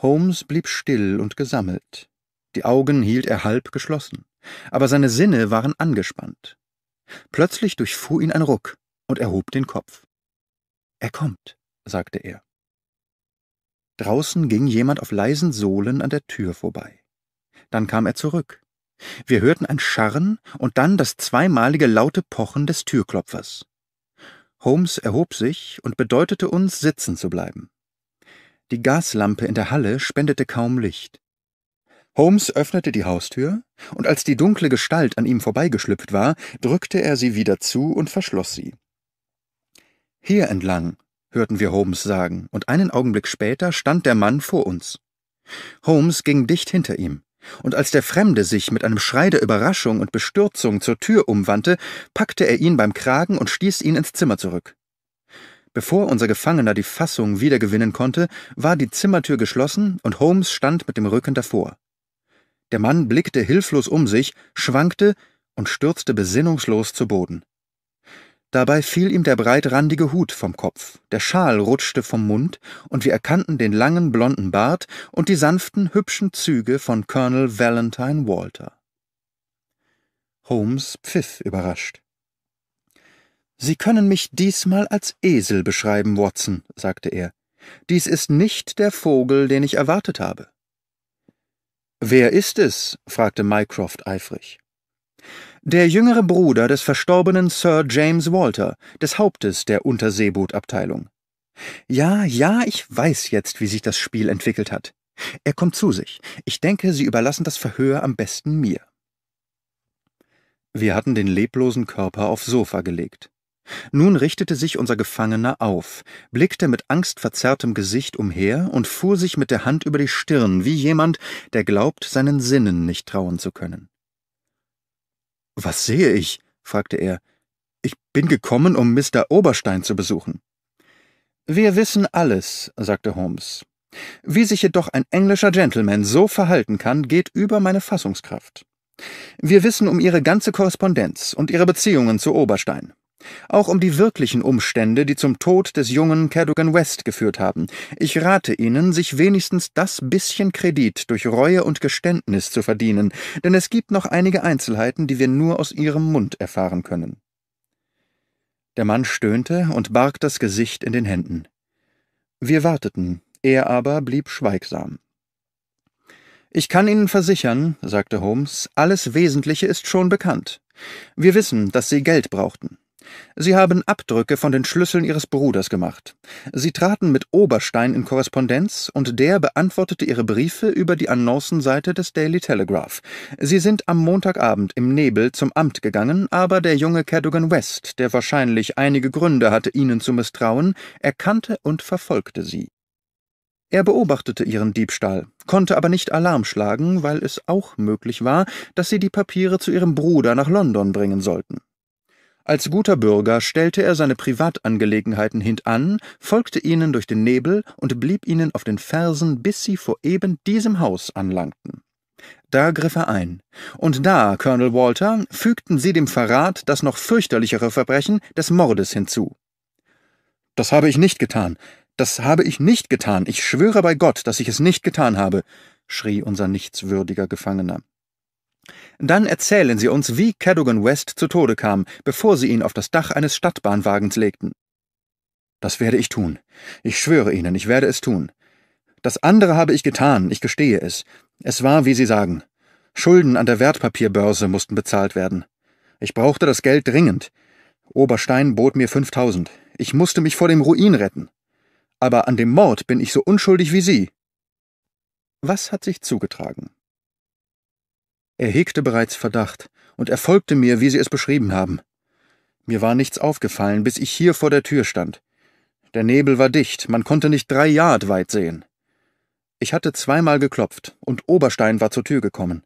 Holmes blieb still und gesammelt. Die Augen hielt er halb geschlossen aber seine Sinne waren angespannt. Plötzlich durchfuhr ihn ein Ruck und er hob den Kopf. Er kommt, sagte er. Draußen ging jemand auf leisen Sohlen an der Tür vorbei. Dann kam er zurück. Wir hörten ein Scharren und dann das zweimalige laute Pochen des Türklopfers. Holmes erhob sich und bedeutete uns, sitzen zu bleiben. Die Gaslampe in der Halle spendete kaum Licht. Holmes öffnete die Haustür, und als die dunkle Gestalt an ihm vorbeigeschlüpft war, drückte er sie wieder zu und verschloss sie. Hier entlang, hörten wir Holmes sagen, und einen Augenblick später stand der Mann vor uns. Holmes ging dicht hinter ihm, und als der Fremde sich mit einem Schrei der Überraschung und Bestürzung zur Tür umwandte, packte er ihn beim Kragen und stieß ihn ins Zimmer zurück. Bevor unser Gefangener die Fassung wiedergewinnen konnte, war die Zimmertür geschlossen und Holmes stand mit dem Rücken davor. Der Mann blickte hilflos um sich, schwankte und stürzte besinnungslos zu Boden. Dabei fiel ihm der breitrandige Hut vom Kopf, der Schal rutschte vom Mund, und wir erkannten den langen blonden Bart und die sanften, hübschen Züge von Colonel Valentine Walter. Holmes pfiff überrascht. Sie können mich diesmal als Esel beschreiben, Watson, sagte er. Dies ist nicht der Vogel, den ich erwartet habe. Wer ist es? fragte Mycroft eifrig. Der jüngere Bruder des verstorbenen Sir James Walter, des Hauptes der Unterseebootabteilung. Ja, ja, ich weiß jetzt, wie sich das Spiel entwickelt hat. Er kommt zu sich. Ich denke, Sie überlassen das Verhör am besten mir. Wir hatten den leblosen Körper aufs Sofa gelegt. Nun richtete sich unser Gefangener auf, blickte mit angstverzerrtem Gesicht umher und fuhr sich mit der Hand über die Stirn, wie jemand, der glaubt, seinen Sinnen nicht trauen zu können. Was sehe ich? fragte er. Ich bin gekommen, um Mr. Oberstein zu besuchen. Wir wissen alles, sagte Holmes. Wie sich jedoch ein englischer Gentleman so verhalten kann, geht über meine Fassungskraft. Wir wissen um Ihre ganze Korrespondenz und Ihre Beziehungen zu Oberstein. Auch um die wirklichen Umstände, die zum Tod des jungen Cadogan West geführt haben. Ich rate Ihnen, sich wenigstens das bisschen Kredit durch Reue und Geständnis zu verdienen, denn es gibt noch einige Einzelheiten, die wir nur aus Ihrem Mund erfahren können. Der Mann stöhnte und barg das Gesicht in den Händen. Wir warteten, er aber blieb schweigsam. Ich kann Ihnen versichern, sagte Holmes, alles Wesentliche ist schon bekannt. Wir wissen, dass Sie Geld brauchten. Sie haben Abdrücke von den Schlüsseln Ihres Bruders gemacht. Sie traten mit Oberstein in Korrespondenz, und der beantwortete Ihre Briefe über die Annoncenseite des Daily Telegraph. Sie sind am Montagabend im Nebel zum Amt gegangen, aber der junge Cadogan West, der wahrscheinlich einige Gründe hatte, Ihnen zu misstrauen, erkannte und verfolgte Sie. Er beobachtete ihren Diebstahl, konnte aber nicht Alarm schlagen, weil es auch möglich war, dass sie die Papiere zu ihrem Bruder nach London bringen sollten. Als guter Bürger stellte er seine Privatangelegenheiten hintan, folgte ihnen durch den Nebel und blieb ihnen auf den Fersen, bis sie vor eben diesem Haus anlangten. Da griff er ein. Und da, Colonel Walter, fügten Sie dem Verrat das noch fürchterlichere Verbrechen des Mordes hinzu. Das habe ich nicht getan. Das habe ich nicht getan. Ich schwöre bei Gott, dass ich es nicht getan habe, schrie unser nichtswürdiger Gefangener. Dann erzählen Sie uns, wie Cadogan West zu Tode kam, bevor Sie ihn auf das Dach eines Stadtbahnwagens legten. Das werde ich tun. Ich schwöre Ihnen, ich werde es tun. Das andere habe ich getan, ich gestehe es. Es war, wie Sie sagen. Schulden an der Wertpapierbörse mussten bezahlt werden. Ich brauchte das Geld dringend. Oberstein bot mir fünftausend. Ich musste mich vor dem Ruin retten. Aber an dem Mord bin ich so unschuldig wie Sie. Was hat sich zugetragen? Er hegte bereits Verdacht und er folgte mir, wie Sie es beschrieben haben. Mir war nichts aufgefallen, bis ich hier vor der Tür stand. Der Nebel war dicht, man konnte nicht drei Yard weit sehen. Ich hatte zweimal geklopft, und Oberstein war zur Tür gekommen.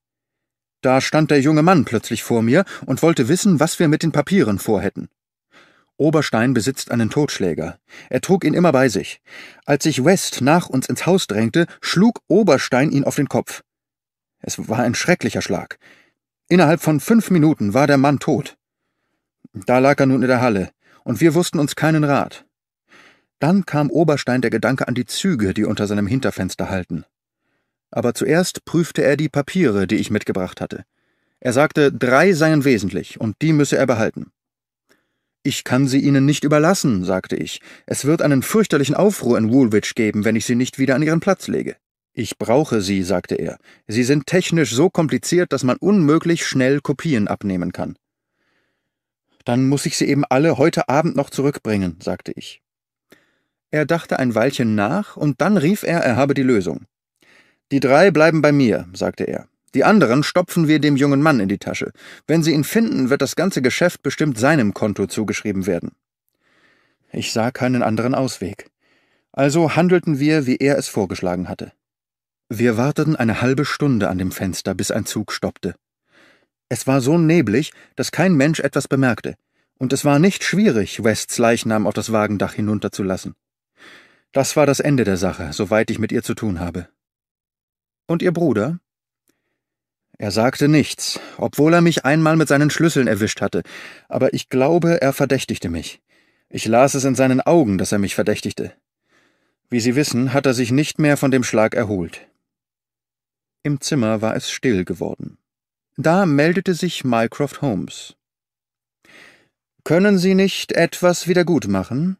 Da stand der junge Mann plötzlich vor mir und wollte wissen, was wir mit den Papieren vorhätten. Oberstein besitzt einen Totschläger. Er trug ihn immer bei sich. Als sich West nach uns ins Haus drängte, schlug Oberstein ihn auf den Kopf. Es war ein schrecklicher Schlag. Innerhalb von fünf Minuten war der Mann tot. Da lag er nun in der Halle, und wir wussten uns keinen Rat. Dann kam Oberstein der Gedanke an die Züge, die unter seinem Hinterfenster halten. Aber zuerst prüfte er die Papiere, die ich mitgebracht hatte. Er sagte, drei seien wesentlich, und die müsse er behalten. Ich kann sie Ihnen nicht überlassen, sagte ich. Es wird einen fürchterlichen Aufruhr in Woolwich geben, wenn ich sie nicht wieder an ihren Platz lege. Ich brauche sie, sagte er. Sie sind technisch so kompliziert, dass man unmöglich schnell Kopien abnehmen kann. Dann muss ich sie eben alle heute Abend noch zurückbringen, sagte ich. Er dachte ein Weilchen nach, und dann rief er, er habe die Lösung. Die drei bleiben bei mir, sagte er. Die anderen stopfen wir dem jungen Mann in die Tasche. Wenn sie ihn finden, wird das ganze Geschäft bestimmt seinem Konto zugeschrieben werden. Ich sah keinen anderen Ausweg. Also handelten wir, wie er es vorgeschlagen hatte. Wir warteten eine halbe Stunde an dem Fenster, bis ein Zug stoppte. Es war so neblig, dass kein Mensch etwas bemerkte, und es war nicht schwierig, Wests Leichnam auf das Wagendach hinunterzulassen. Das war das Ende der Sache, soweit ich mit ihr zu tun habe. Und Ihr Bruder? Er sagte nichts, obwohl er mich einmal mit seinen Schlüsseln erwischt hatte, aber ich glaube, er verdächtigte mich. Ich las es in seinen Augen, dass er mich verdächtigte. Wie Sie wissen, hat er sich nicht mehr von dem Schlag erholt. Im Zimmer war es still geworden. Da meldete sich Mycroft Holmes. Können Sie nicht etwas wiedergutmachen?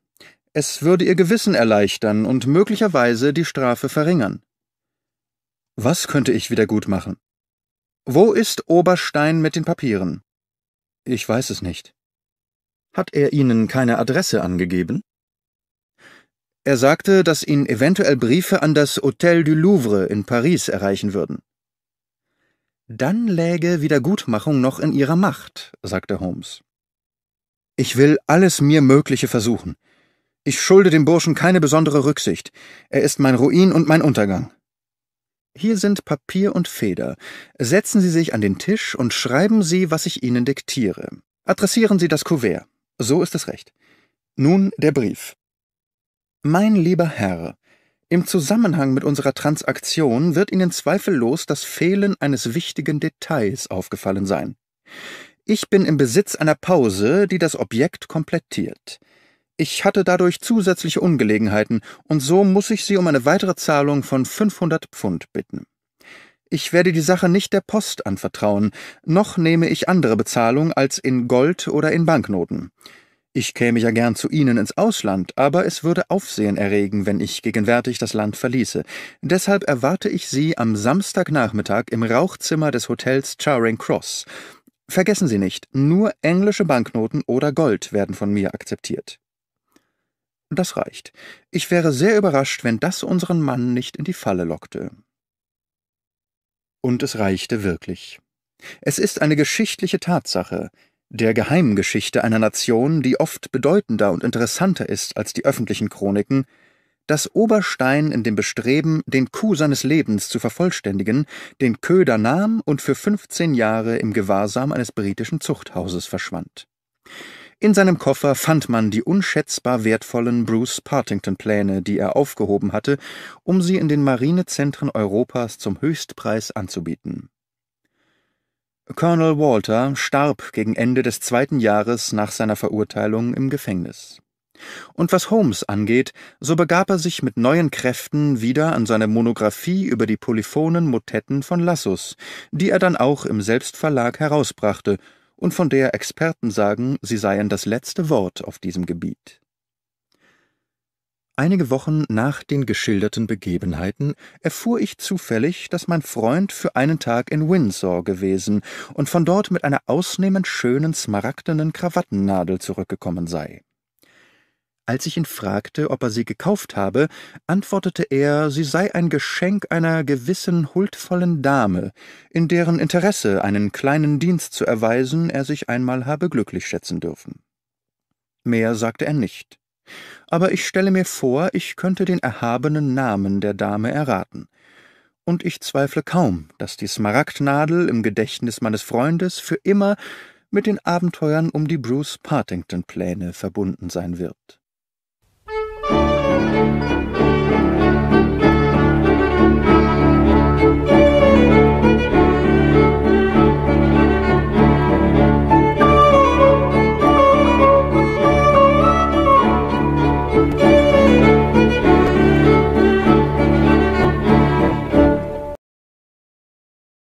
Es würde Ihr Gewissen erleichtern und möglicherweise die Strafe verringern. Was könnte ich wiedergutmachen? Wo ist Oberstein mit den Papieren? Ich weiß es nicht. Hat er Ihnen keine Adresse angegeben? Er sagte, dass ihn eventuell Briefe an das Hotel du Louvre in Paris erreichen würden. Dann läge Wiedergutmachung noch in ihrer Macht, sagte Holmes. Ich will alles mir Mögliche versuchen. Ich schulde dem Burschen keine besondere Rücksicht. Er ist mein Ruin und mein Untergang. Hier sind Papier und Feder. Setzen Sie sich an den Tisch und schreiben Sie, was ich Ihnen diktiere. Adressieren Sie das Kuvert. So ist es recht. Nun der Brief. Mein lieber Herr, im Zusammenhang mit unserer Transaktion wird Ihnen zweifellos das Fehlen eines wichtigen Details aufgefallen sein. Ich bin im Besitz einer Pause, die das Objekt komplettiert. Ich hatte dadurch zusätzliche Ungelegenheiten, und so muss ich Sie um eine weitere Zahlung von 500 Pfund bitten. Ich werde die Sache nicht der Post anvertrauen, noch nehme ich andere Bezahlung als in Gold oder in Banknoten. Ich käme ja gern zu Ihnen ins Ausland, aber es würde Aufsehen erregen, wenn ich gegenwärtig das Land verließe. Deshalb erwarte ich Sie am Samstagnachmittag im Rauchzimmer des Hotels Charing Cross. Vergessen Sie nicht, nur englische Banknoten oder Gold werden von mir akzeptiert. Das reicht. Ich wäre sehr überrascht, wenn das unseren Mann nicht in die Falle lockte. Und es reichte wirklich. Es ist eine geschichtliche Tatsache, der Geheimgeschichte einer Nation, die oft bedeutender und interessanter ist als die öffentlichen Chroniken, dass Oberstein in dem Bestreben, den Coup seines Lebens zu vervollständigen, den Köder nahm und für 15 Jahre im Gewahrsam eines britischen Zuchthauses verschwand. In seinem Koffer fand man die unschätzbar wertvollen Bruce Partington-Pläne, die er aufgehoben hatte, um sie in den Marinezentren Europas zum Höchstpreis anzubieten. Colonel Walter starb gegen Ende des zweiten Jahres nach seiner Verurteilung im Gefängnis. Und was Holmes angeht, so begab er sich mit neuen Kräften wieder an seine Monographie über die polyphonen Motetten von Lassus, die er dann auch im Selbstverlag herausbrachte und von der Experten sagen, sie seien das letzte Wort auf diesem Gebiet. Einige Wochen nach den geschilderten Begebenheiten erfuhr ich zufällig, dass mein Freund für einen Tag in Windsor gewesen und von dort mit einer ausnehmend schönen smaragdenen Krawattennadel zurückgekommen sei. Als ich ihn fragte, ob er sie gekauft habe, antwortete er, sie sei ein Geschenk einer gewissen huldvollen Dame, in deren Interesse einen kleinen Dienst zu erweisen er sich einmal habe glücklich schätzen dürfen. Mehr sagte er nicht aber ich stelle mir vor, ich könnte den erhabenen Namen der Dame erraten. Und ich zweifle kaum, dass die Smaragdnadel im Gedächtnis meines Freundes für immer mit den Abenteuern um die Bruce Partington-Pläne verbunden sein wird. Musik